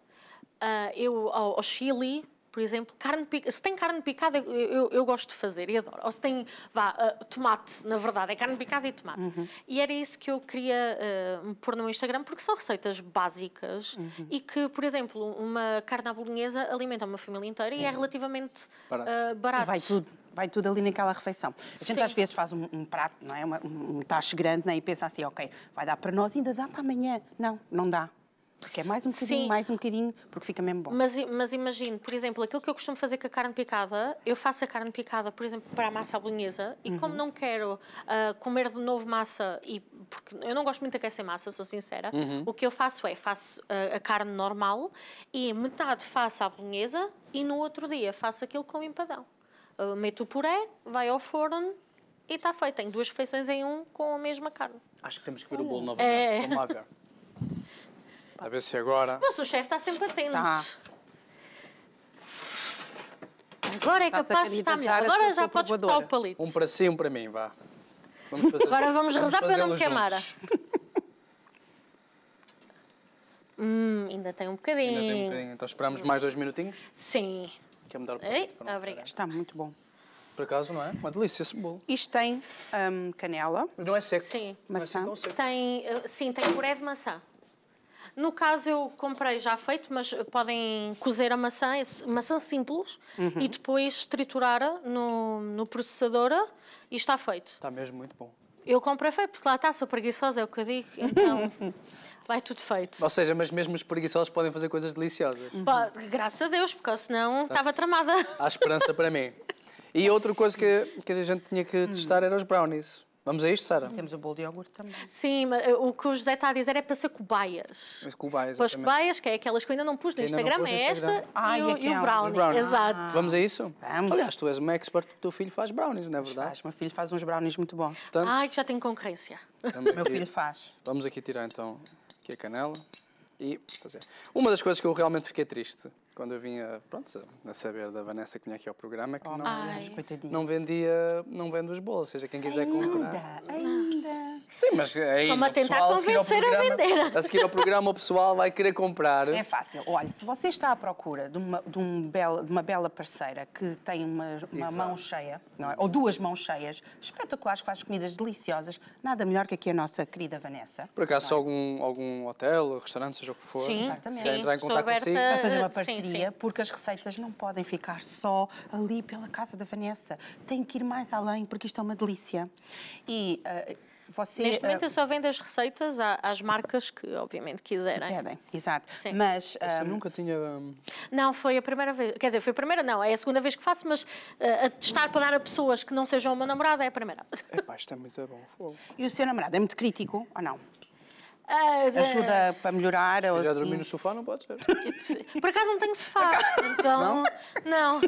eh, eu ao chili, por exemplo, carne picada. Se tem carne picada, eu, eu, eu, gosto de fazer e adoro. Ou se tem, vá, uh, tomate, na verdade, é carne picada e tomate. Uhum. E era isso que eu queria uh, pôr no meu Instagram, porque são receitas básicas uhum. e que, por exemplo, uma carne à bolonhesa alimenta uma família inteira Sim. e é relativamente uh, barato. vai tudo, vai tudo ali naquela refeição. A gente Sim. às vezes faz um, um prato, não é? Uma, um tacho grande né? e pensa assim, ok, vai dar para nós, ainda dá para amanhã. Não, não dá. Porque é mais um bocadinho, Sim. mais um bocadinho, porque fica mesmo bom. Mas, mas imagino, por exemplo, aquilo que eu costumo fazer com a carne picada, eu faço a carne picada, por exemplo, para a massa à e uhum. como não quero uh, comer de novo massa, e porque eu não gosto muito de aquecer massa, sou sincera, uhum. o que eu faço é, faço uh, a carne normal, e metade faço à bolonhesa, e no outro dia faço aquilo com empadão. Uh, meto o puré, vai ao forno, e está feito. Tenho duas refeições em um com a mesma carne. Acho que temos que ver o bolo novamente. É. Vamos lá A ver se agora. Nossa, o chefe está sempre atento. Tá. Agora é capaz de estar melhor. Agora já podes botar o palito. Um para si, um para mim, vá. Vamos fazer, agora vamos rezar para não me queimar. Hum, ainda tem um bocadinho. Ainda tem um bocadinho. Então esperamos mais dois minutinhos? Sim. Quer mudar o palito? Obrigada. Está muito bom. Por acaso, não é? Uma delícia esse bolo. Isto tem um, canela. Não é seco. Sim. É assim maçã. É seco, seco. Tem, eh, sim, tem puré de maçã. No caso, eu comprei já feito, mas podem cozer a maçã, maçã simples, uhum. e depois triturar no, no processador e está feito. Está mesmo muito bom. Eu comprei feito, porque lá está, sou preguiçosa, é o que eu digo, então vai tudo feito. Ou seja, mas mesmo os preguiçosos podem fazer coisas deliciosas. Uhum. Graças a Deus, porque senão então, estava tramada. Há esperança para mim. E outra coisa que, que a gente tinha que hum. testar eram os brownies. Vamos a isto, Sara? Temos o um bolo de iogurte também. Sim, mas eh, o que o José está a dizer é para ser cobaias. As cobaias, As cobaias, que é aquelas que eu ainda não pus no, Instagram, pus no Instagram, é esta ah, e, o, e, o brownie. brownie. Exato. Vamos a isso? Vamos. Aliás, tu és uma expert, o teu filho faz brownies, não é verdade? Faz, meu filho faz uns brownies muito bons. Portanto, Ai, que já tenho concorrência. meu filho faz. Vamos aqui tirar então aqui a canela. E, uma das coisas que eu realmente fiquei triste quando eu vinha, pronto, a saber da Vanessa que vinha aqui ao programa, é que oh, não, não vendia, não vende os bolos, ou seja, quem quiser ainda, comprar. Ainda, ainda Sim, mas é aí Estamos a tentar convencer a, programa, a, vender. É? A seguir ao programa o pessoal vai querer comprar. É fácil. Olha, se você está à procura de uma, de um bela, de uma bela parceira que tem uma, uma mão cheia, é? ou duas mãos cheias, espetaculares, que faz comidas deliciosas, nada melhor que aqui a nossa querida Vanessa. Por acaso, é? algum, algum hotel, restaurante, seja o que for, Sim, exatamente. Sim, entrar em contato consigo. Para fazer uma parceria parceria, Sim. porque as receitas não podem ficar só ali pela casa da Vanessa. Tem que ir mais além, porque isto é uma delícia. E. Uh, você, Neste momento uh, eu só vendo as receitas às marcas que, obviamente, quiserem. Pedem, exato. Sim. Mas. Um, eh, nunca tinha. Um... Não, foi a primeira vez. Quer dizer, foi a primeira, não, é a segunda vez que faço, mas uh, a testar para dar a pessoas que não sejam uma namorada é a primeira. Epá, isto é muito bom. E o seu namorado é muito crítico ou não? Ajuda eh, para melhorar. Ou já assim. no sofá, não pode ser. Por acaso não tenho sofá. Então, não? não.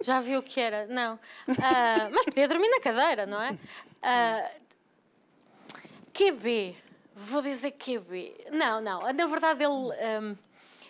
Já vi o que era, não. Uh, mas podia dormir na cadeira, não é? Uh, ah, QB. Vou dizer QB. Não, não. Na verdade, ele. Um,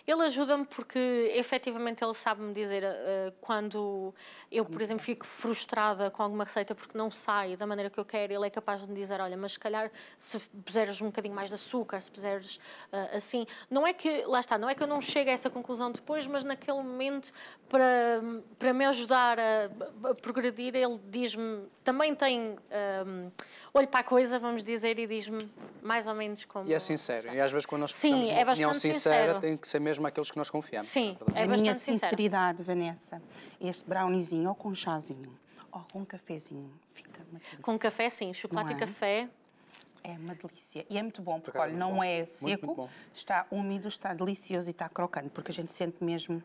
ele ajuda-me porque efetivamente ele sabe-me dizer uh, quando eu, por exemplo, fico frustrada com alguma receita porque não sai da maneira que eu quero, ele é capaz de me dizer: olha, mas se calhar se puseres um bocadinho mais de açúcar, se puseres uh, assim. Não é que, lá está, não é que eu não chegue a essa conclusão depois, mas naquele momento, para, para me ajudar a, a progredir, ele diz-me: também tem. Um, eh, olho para a coisa, vamos dizer, e diz-me mais ou menos como. E é sincero. Está. E às vezes quando nós Sim, é bastante opinião sincera, sincero. tem que ser mesmo aqueles que nós confiamos. Sim, é, bastante é a minha sinceridade, sincero. Vanessa, este browniezinho ou com chazinho ou com um cafezinho, fica uma delícia. Com café, sim. Chocolate é? e café. É uma delícia. E é muito bom, porque, olha, é não bom. é seco, muito, muito está úmido, está delicioso e está crocante, porque a gente sente mesmo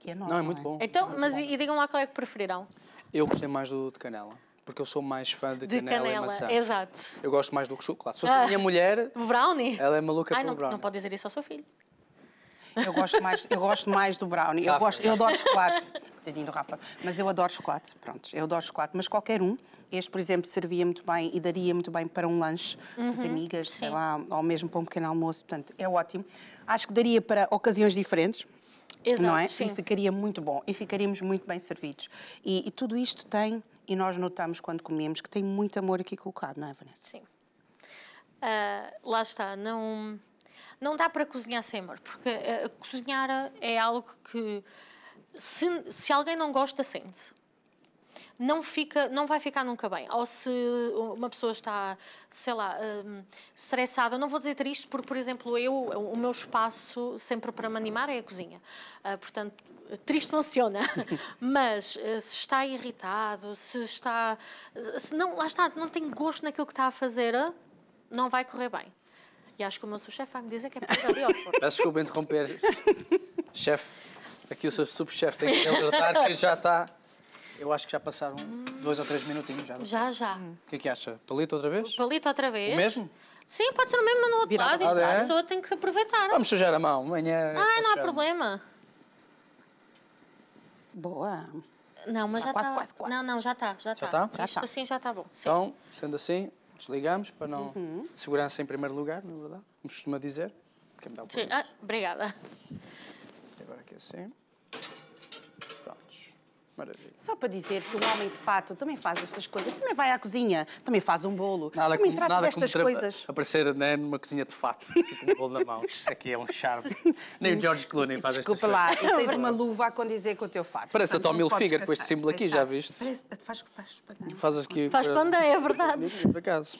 que é nosso. Não, é muito não é? bom. Então, é mas e digam lá qual é que preferiram? Eu gostei mais do de canela porque eu sou mais fã de, de canela, canela, e maçã. Exato. Eu gosto mais do que chocolate. Se fosse ah, minha mulher. Brownie? Ela é maluca Ai, pelo não, brownie. Não pode dizer isso ao seu filho. Eu gosto mais, eu gosto mais do brownie. Eu, gosto, eu adoro chocolate. Tadinho do Rafa. Mas eu adoro chocolate. Pronto, eu adoro chocolate. Mas qualquer um. Este, por exemplo, servia muito bem e daria muito bem para um lanche uhum, com as uhum, amigas, sim. sei lá, ou mesmo para um pequeno almoço. Portanto, é ótimo. Acho que daria para ocasiões diferentes. Exato, não é? Sim. E ficaria muito bom e ficaríamos muito bem servidos. E, e tudo isto tem, e nós notamos quando comemos, que tem muito amor aqui colocado, não é, Vanessa? Sim. Uh, lá está, não, não dá para cozinhar sem amor, porque uh, cozinhar é algo que, se, se alguém não gosta, sente não, fica, não vai ficar nunca bem. Ou se uma pessoa está, sei lá, hum, estressada, um, não vou dizer triste, porque, por exemplo, eu, o meu espaço sempre para me animar é a cozinha. Uh, portanto, triste funciona, mas ah, se está irritado, se está. Se não, lá está, não tem gosto naquilo que está a fazer, ah, não vai correr bem. E acho que o meu chefe vai me dizer que é para de off. Peço desculpa interromper. chefe, aqui o seu subchefe tem que alertar que já está eu acho que já passaram dois ou três minutinhos. Já, já. já. O que é que acha? Palito outra vez? O palito outra vez. O mesmo? Sim, pode ser o mesmo, mas no outro Virado. lado. Isto, é? A pessoa tem que se aproveitar. Vamos sujar a mão. Amanhã ah, não há problema. Boa. Não, mas ah, já está. Quase quase Não, não, já está. Já está? Já tá? tá? Isto tá. assim já está bom. Sim. Então, sendo assim, desligamos para não... Uhum. Segurança em primeiro lugar, na é verdade, como costuma dizer. Quer me dá o Sim, ah, obrigada. Agora aqui assim maravilha. Só para dizer que um homem de fato também faz estas coisas, também vai à cozinha, também faz um bolo, nada também com, trata coisas. Aparecer né, numa cozinha de fato, com tipo um bolo na mão, isso aqui é um charme. Nem o George Clooney faz Desculpa lá, coisas. Desculpa lá, tens uma luva a condizer com o teu fato. Parece Portanto, a Tommy Hilfiger com este símbolo aqui, já viste? Parece, faz, faz Faz, aqui, faz é verdade. acaso.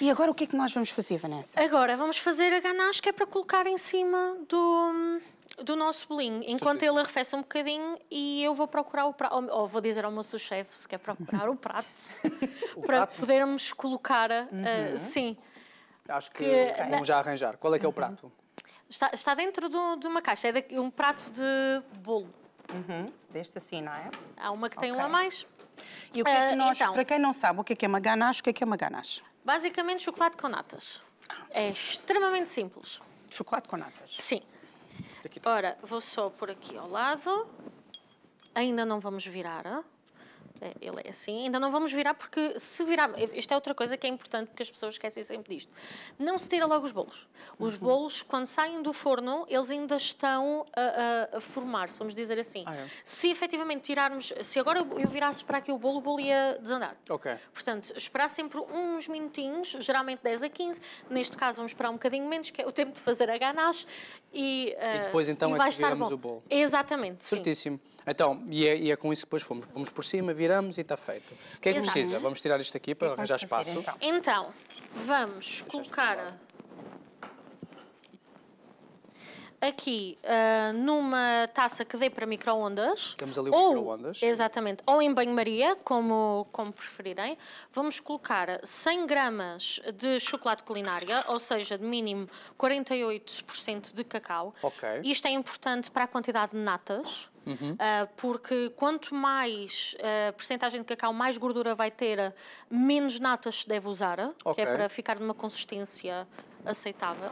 E agora o que é que nós vamos fazer, Vanessa? Agora vamos fazer a ganache que é para colocar em cima do hum, do nosso bolinho, enquanto ele arrefece um bocadinho e eu vou procurar o prato, ou vou dizer ao meu chefe se quer procurar o prato, o para prato? podermos colocar, eh, uhum. uh, sim. Acho que, que vamos já arranjar. Qual é que é o uhum. prato? Está, está dentro do, de uma caixa, é um prato de bolo. Uhum. Deste assim, não é? Há uma que tem okay. um a mais. E o que é que eh, nós, uh, então, para quem não sabe, o que é que é uma ganache, o que é que é uma ganache? Basicamente chocolate com natas. É extremamente simples. Chocolate com natas? Sim. Aqui tá. Ora, vou só por aqui ao lado. Ainda não vamos virar. É, ele é assim, ainda não vamos virar, porque se virar. Isto é outra coisa que é importante, porque as pessoas esquecem sempre disto. Não se tira logo os bolos. Os uhum. bolos, quando saem do forno, eles ainda estão a, a, a formar vamos dizer assim. Ah, é. Se efetivamente tirarmos. Se agora eu virasse para aqui o bolo, o bolo ia desandar. Ok. Portanto, esperar sempre uns minutinhos, geralmente 10 a 15. Neste caso, vamos esperar um bocadinho menos, que é o tempo de fazer a ganache. E, uh, e depois então e é vai é estar bom. o bolo. Exatamente. Certíssimo. Sim. Então, e é, e é, com isso que depois fomos. Vamos por cima, viramos e está feito. O que é que Exato. precisa? Vamos tirar isto aqui para arranjar espaço. Então. então, vamos colocar aqui uh, numa taça que dê para microondas. Temos ali o ou, micro-ondas. Exatamente. Ou em banho-maria, como, como preferirem. Vamos colocar 100 gramas de chocolate culinária, ou seja, de mínimo 48% de cacau. Ok. Isto é importante para a quantidade de natas uhum. uh, porque quanto mais uh, ah, percentagem de cacau, mais gordura vai ter, menos natas se deve usar, okay. que é para ficar numa consistência aceitável.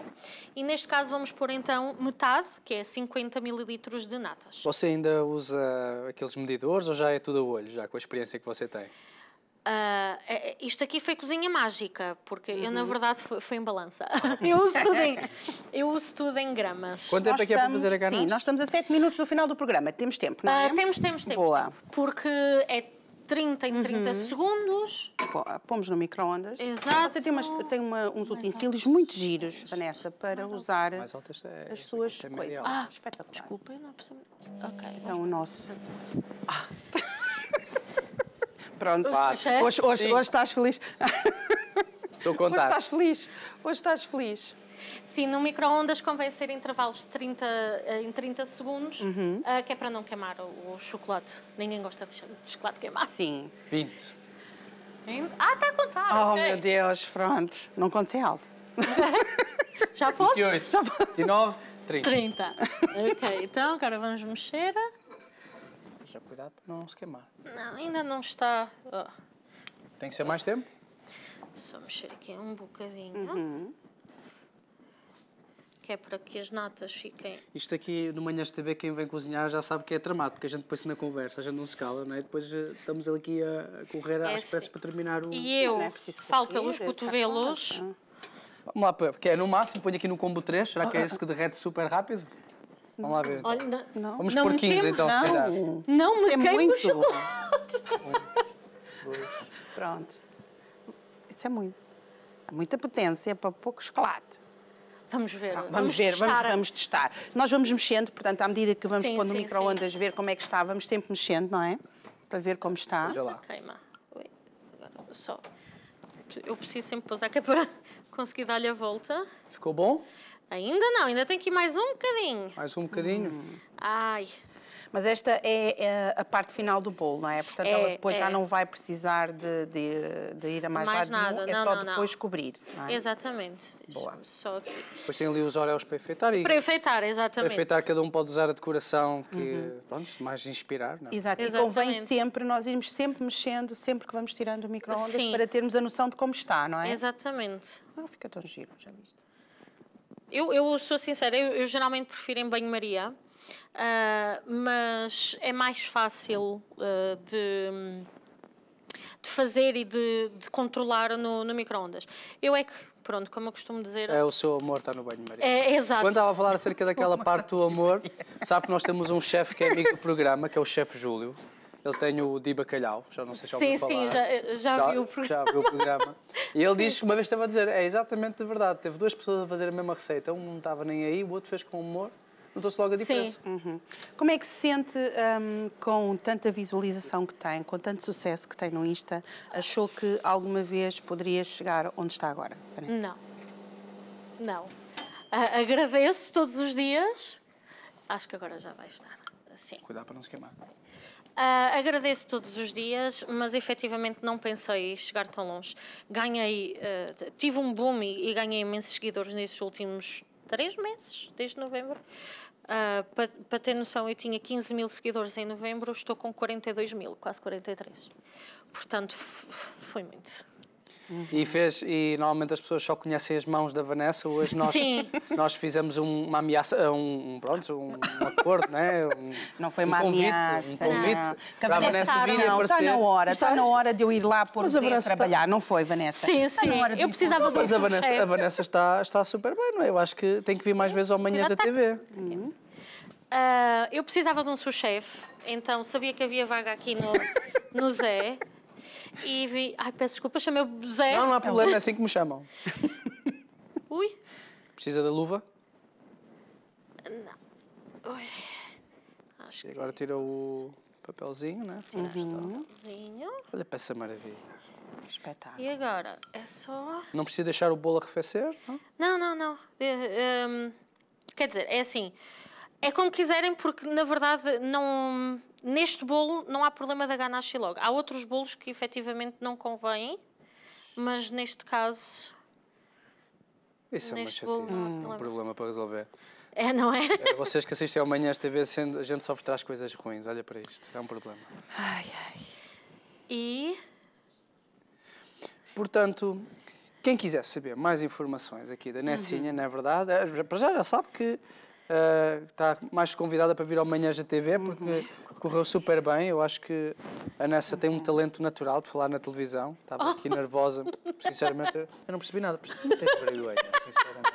E neste caso vamos pôr então metade, que é 50 mililitros de natas. Você ainda usa aqueles medidores ou já é tudo a olho, já com a experiência que você tem? Uh, isto aqui foi cozinha mágica, porque uhum. eu, na uhum. verdade, foi, foi em balança. eu, uso tudo em, eu uso tudo em gramas. Quanto tempo é que é para fazer a ganância? Sim, nós estamos a 7 minutos do final do programa. Temos tempo, não ah, é? Uh, temos, temos, temos. Boa. Tempo, porque é 30 em 30 uhum. segundos. pomos no micro-ondas. Exato. Você tem, umas, tem uma, uns utensílios muito giros, Vanessa, para mais usar mais altas, é, as suas coisas. É. Ah, espetacular. Desculpa, eu não percebi. Ok. Então o nosso. Tá ah. Pronto, claro. É? hoje, hoje, hoje estás feliz. Estou contente. Hoje estás feliz. Hoje estás feliz. Sim, no micro-ondas convém ser intervalos de 30, eh, em 30 segundos, uhum. Eh, que é para não queimar o, chocolate. Ninguém gosta de chocolate queimar. Sim. 20. Ah, está a contar. Oh, okay. meu Deus, pronto. Não conte alto. Já posso? 28, Já posso. 29, 30. 30. Ok, então agora vamos mexer seja, cuidado para não se queimar. Não, ainda não está. Oh. Tem que ser mais tempo? Só mexer aqui um bocadinho. Uhum. Que é para que as natas fiquem. Isto aqui no Manhãs TV, quem vem cozinhar já sabe que é tramado, porque a gente depois na conversa, a gente não se cala, não é? Depois eh, estamos aqui a correr é às é pressas para terminar o. E é eu é falo pelos cotovelos. Vamos lá, porque é no máximo, ponho aqui no combo 3, será que é esse que derrete super rápido? Vamos lá ver. Então. Olha, não, não. Vamos não por 15 temo, então, não. se calhar. Não me é muito. chocolate. Um, dois. Pronto. Isso é muito. Há muita potência para pouco chocolate. Vamos ver. Pronto, vamos, vamos, ver, testar. Vamos, vamos, testar. Nós vamos mexendo, portanto, à medida que vamos pôr pondo no micro-ondas, ver como é que está, vamos sempre mexendo, não é? Para ver como está. Seja lá. só. Eu preciso sempre pousar aqui é para conseguir dar-lhe a volta. Ficou bom? Ainda não, ainda tem que ir mais um bocadinho. Mais um bocadinho? Hum. Ai. Mas esta é, é, a parte final do bolo, não é? Portanto, é, ela depois é. já não vai precisar de, de, de ir a mais, mais lado nada. nenhum, é não, só não, depois não. cobrir. É? Exatamente. Boa. Só aqui. Depois tem ali os orelhos para enfeitar. E para enfeitar, exatamente. Para enfeitar, cada um pode usar a decoração que, uhum. pronto, mais inspirar. Não é? Exato. E convém sempre, nós irmos sempre mexendo, sempre que vamos tirando o micro-ondas, para termos a noção de como está, não é? Exatamente. Não, ah, fica tão giro, já viste. Eu, eu sou sincera, eu, eu geralmente prefiro em banho-maria, uh, mas é mais fácil uh, de, de, fazer e de, de controlar no, no micro-ondas. Eu é que pronto, como eu costumo dizer. É o seu amor está no banho-maria. É, exato. Quando estava a falar acerca daquela parte do amor, sabe que nós temos um chefe que é amigo do programa, que é o chefe Júlio. Ele tem o Di Bacalhau, já não sei se sim, falar. Sim, eh, já, já, já, o programa. Já vi o programa. E ele diz que uma vez estava a dizer, é exatamente verdade, teve duas pessoas a fazer a mesma receita, um não estava nem aí, o outro fez com humor, notou-se logo a diferença. Sim. Uhum. Como é que se sente um, com tanta visualização que tem, com tanto sucesso que tem no Insta, achou que alguma vez poderia chegar onde está agora? Parece? Não, não. agradeço todos os dias, acho que agora já vai estar. Sim. Cuidado para não se queimar. Sim. Uh, agradeço todos os dias, mas efetivamente não pensei chegar tão longe. Ganhei, uh, tive um boom e, e, ganhei imensos seguidores nesses últimos três meses, desde novembro. Uh, ah, Para pa ter noção, eu tinha 15 mil seguidores em novembro, estou com 42 mil, quase 43. Portanto, foi muito. Uhum. E, fez, e normalmente as pessoas só conhecem as mãos da Vanessa. Hoje nós, Sim. nós fizemos um, uma ameaça, um, pronto, um, um acordo, né? Um, não foi uma convite, ameaça. Um convite não. para a Vanessa está, vir e tá aparecer. Está na hora, está, está na hora de eu ir lá por a tá- trabalhar, está... não foi, Vanessa? Sim, tá sim. eu precisava de Mas a Vanessa, a Vanessa está, está super bem, não é? Eu acho que tem que vir mais vezes ao Manhãs da TV. Uh, uhum. ah, eu precisava de um sous-chefe, então sabia que havia vaga aqui no, no Zé. E vi. Ai, peço desculpa, chamei o Zé. Não, não há problema, é assim que me chamam. Ui. Precisa da luva? Não. Ui. Acho e agora que... tira o papelzinho, né? Tira uhum. o papelzinho. Olha para essa maravilha. Espetáculo. E agora? É só. Não precisa deixar o bolo arrefecer? Não, não, não. não. Um, eh, ehm, quer dizer, é assim. É como quiserem, porque na verdade não, neste bolo não há problema da ganache logo. Há outros bolos que efetivamente não convêm, mas neste caso. Isso neste é uma bolo, hum. um problema para resolver. É, não é? Vocês que assistem amanhã esta vez, a gente só traz coisas ruins. Olha para isto, é um problema. Ai, ai. E. Portanto, quem quiser saber mais informações aqui da Nessinha, uhum. é verdade, é, para já já sabe que uh, eh, está mais convidada para vir ao Manhãs da TV, uhum. porque uhum. correu super bem. Eu acho que a Nessa tem um talento natural de falar na televisão. Estava aqui oh. nervosa, sinceramente. Eu não percebi nada, tens vergonha, sinceramente.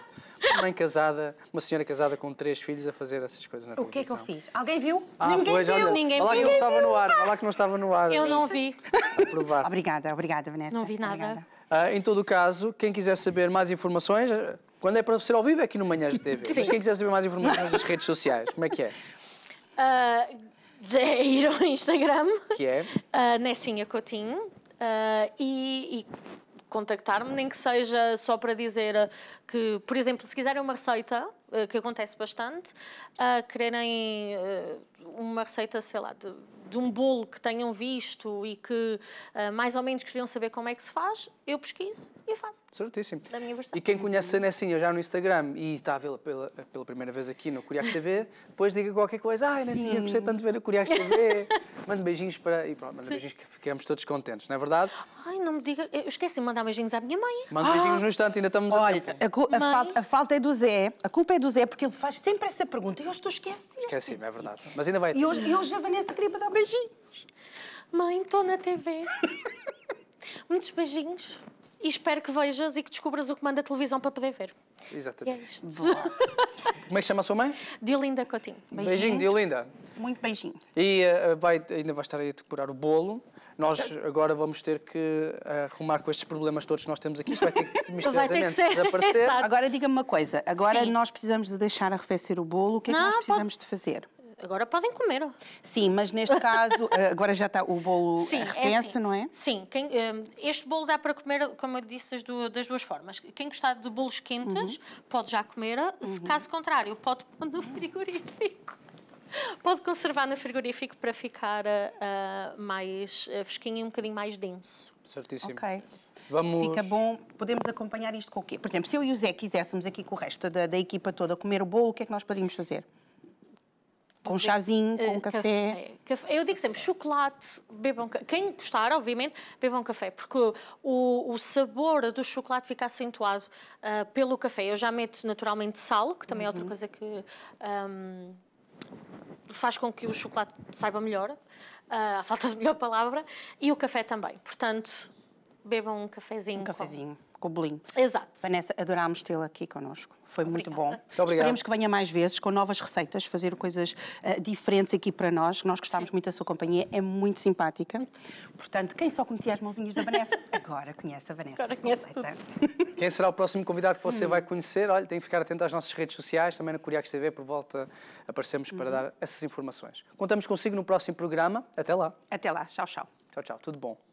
Uma mãe casada, uma senhora casada com três filhos a fazer essas coisas na o televisão. O que é que eu fiz? Alguém viu? Ah, ninguém pois, viu, olha, ninguém olha viu. Olha que não estava no ar, olha que não estava no ar. Eu não vi. Obrigada, obrigada, Vanessa. Não vi nada. Ah, em todo o caso, quem quiser saber mais informações, quando é para ser ao vivo é aqui no Manhãs de TV. Sim. Mas quem quiser saber mais informações das redes sociais, como é que é? Uh, ir ao Instagram. Que é? Uh, Nessinha Coutinho. Uh, e, e contactar-me, nem que seja só para dizer que, por exemplo, se quiserem uma receita, que acontece bastante, uh, quererem uh, uma receita, sei lá, de, de, um bolo que tenham visto e que uh, mais ou menos queriam saber como é que se faz, eu pesquiso e faço. Certíssimo. Da minha versão. E quem conhece a Nessinha é já no Instagram e está a vê-la pela, pela primeira vez aqui no Curiax TV, depois diga qualquer coisa, ai Nessinha, gostei tanto de ver a Curiax TV, manda beijinhos para... E pronto, manda beijinhos que ficamos todos contentes, não é verdade? Ai, não me diga, eu esqueci de mandar beijinhos à minha mãe. Manda ah, beijinhos no instante, ainda estamos Olha, a, a, a, falta, a falta é do Zé, a culpa é do Zé, porque ele faz sempre essa pergunta e eu estou esquecida. Esqueci-me, é verdade. Mas ainda vai. E hoje, e hoje a Vanessa queria para dar beijinhos. Mãe, estou na TV. Muitos beijinhos. E espero que vejas e que descubras o que manda a televisão para poder ver. Exatamente. E é isto. Como é que chama a sua mãe? Diolinda Coutinho. Beijinho, beijinho Diolinda. Muito beijinho. E uh, vai, ainda vai estar aí a decorar o bolo. Nós agora vamos ter que eh, arrumar com estes problemas todos que nós temos aqui. Isto vai ter que misteriosamente ter que desaparecer. Exato. Agora diga-me uma coisa. Agora Sim. nós precisamos de deixar arrefecer o bolo. O que é que nós precisamos pode... de fazer? Agora podem comer. Sim, mas neste caso, eh, agora já está o bolo Sim, refenso, é assim. não é? Sim, quem, eh, este bolo dá para comer, como eu disse, das duas, formas. Quem gostar de bolos quentes uhum. pode já comer, eh, uhum. se caso contrário, pode pôr no frigorífico. Pode conservar no frigorífico para ficar uh, mais uh, fresquinho e um bocadinho mais denso. Certíssimo. Ok. Vamos... Fica bom. Podemos acompanhar isto com o quê? Por exemplo, se eu e o Zé quiséssemos aqui com o resto da, da equipa toda comer o bolo, o que é que nós poderíamos fazer? com chazinho, com eh, café. café. Eu digo sempre, chocolate, bebam Quem gostar, obviamente, bebam café, porque o, o sabor do chocolate fica acentuado uh, pelo café. Eu já meto naturalmente sal, que também uhum. é outra uhum. coisa que um, faz com que o chocolate saiba melhor, uh, ah, à falta de melhor palavra, e o café também. Portanto, bebam um cafezinho. Um cafezinho. Cobelim. Exato. Vanessa, adorámos tê-la aqui connosco. Foi Obrigada. muito bom. Muito Esperemos que venha mais vezes com novas receitas, fazer coisas uh, diferentes aqui para nós. Nós gostámos Sim. muito da sua companhia, é muito simpática. Muito. Portanto, quem só conhecia as mãozinhas da Vanessa, agora conhece a Vanessa. Agora conhece tudo. Quem será o próximo convidado que você hum. vai conhecer? Olha, tem que ficar atento às nossas redes sociais, também na Curiax TV, por volta aparecemos para uhum. dar essas informações. Contamos consigo no próximo programa. Até lá. Até lá. Tchau, tchau. Tchau, tchau. Tudo bom.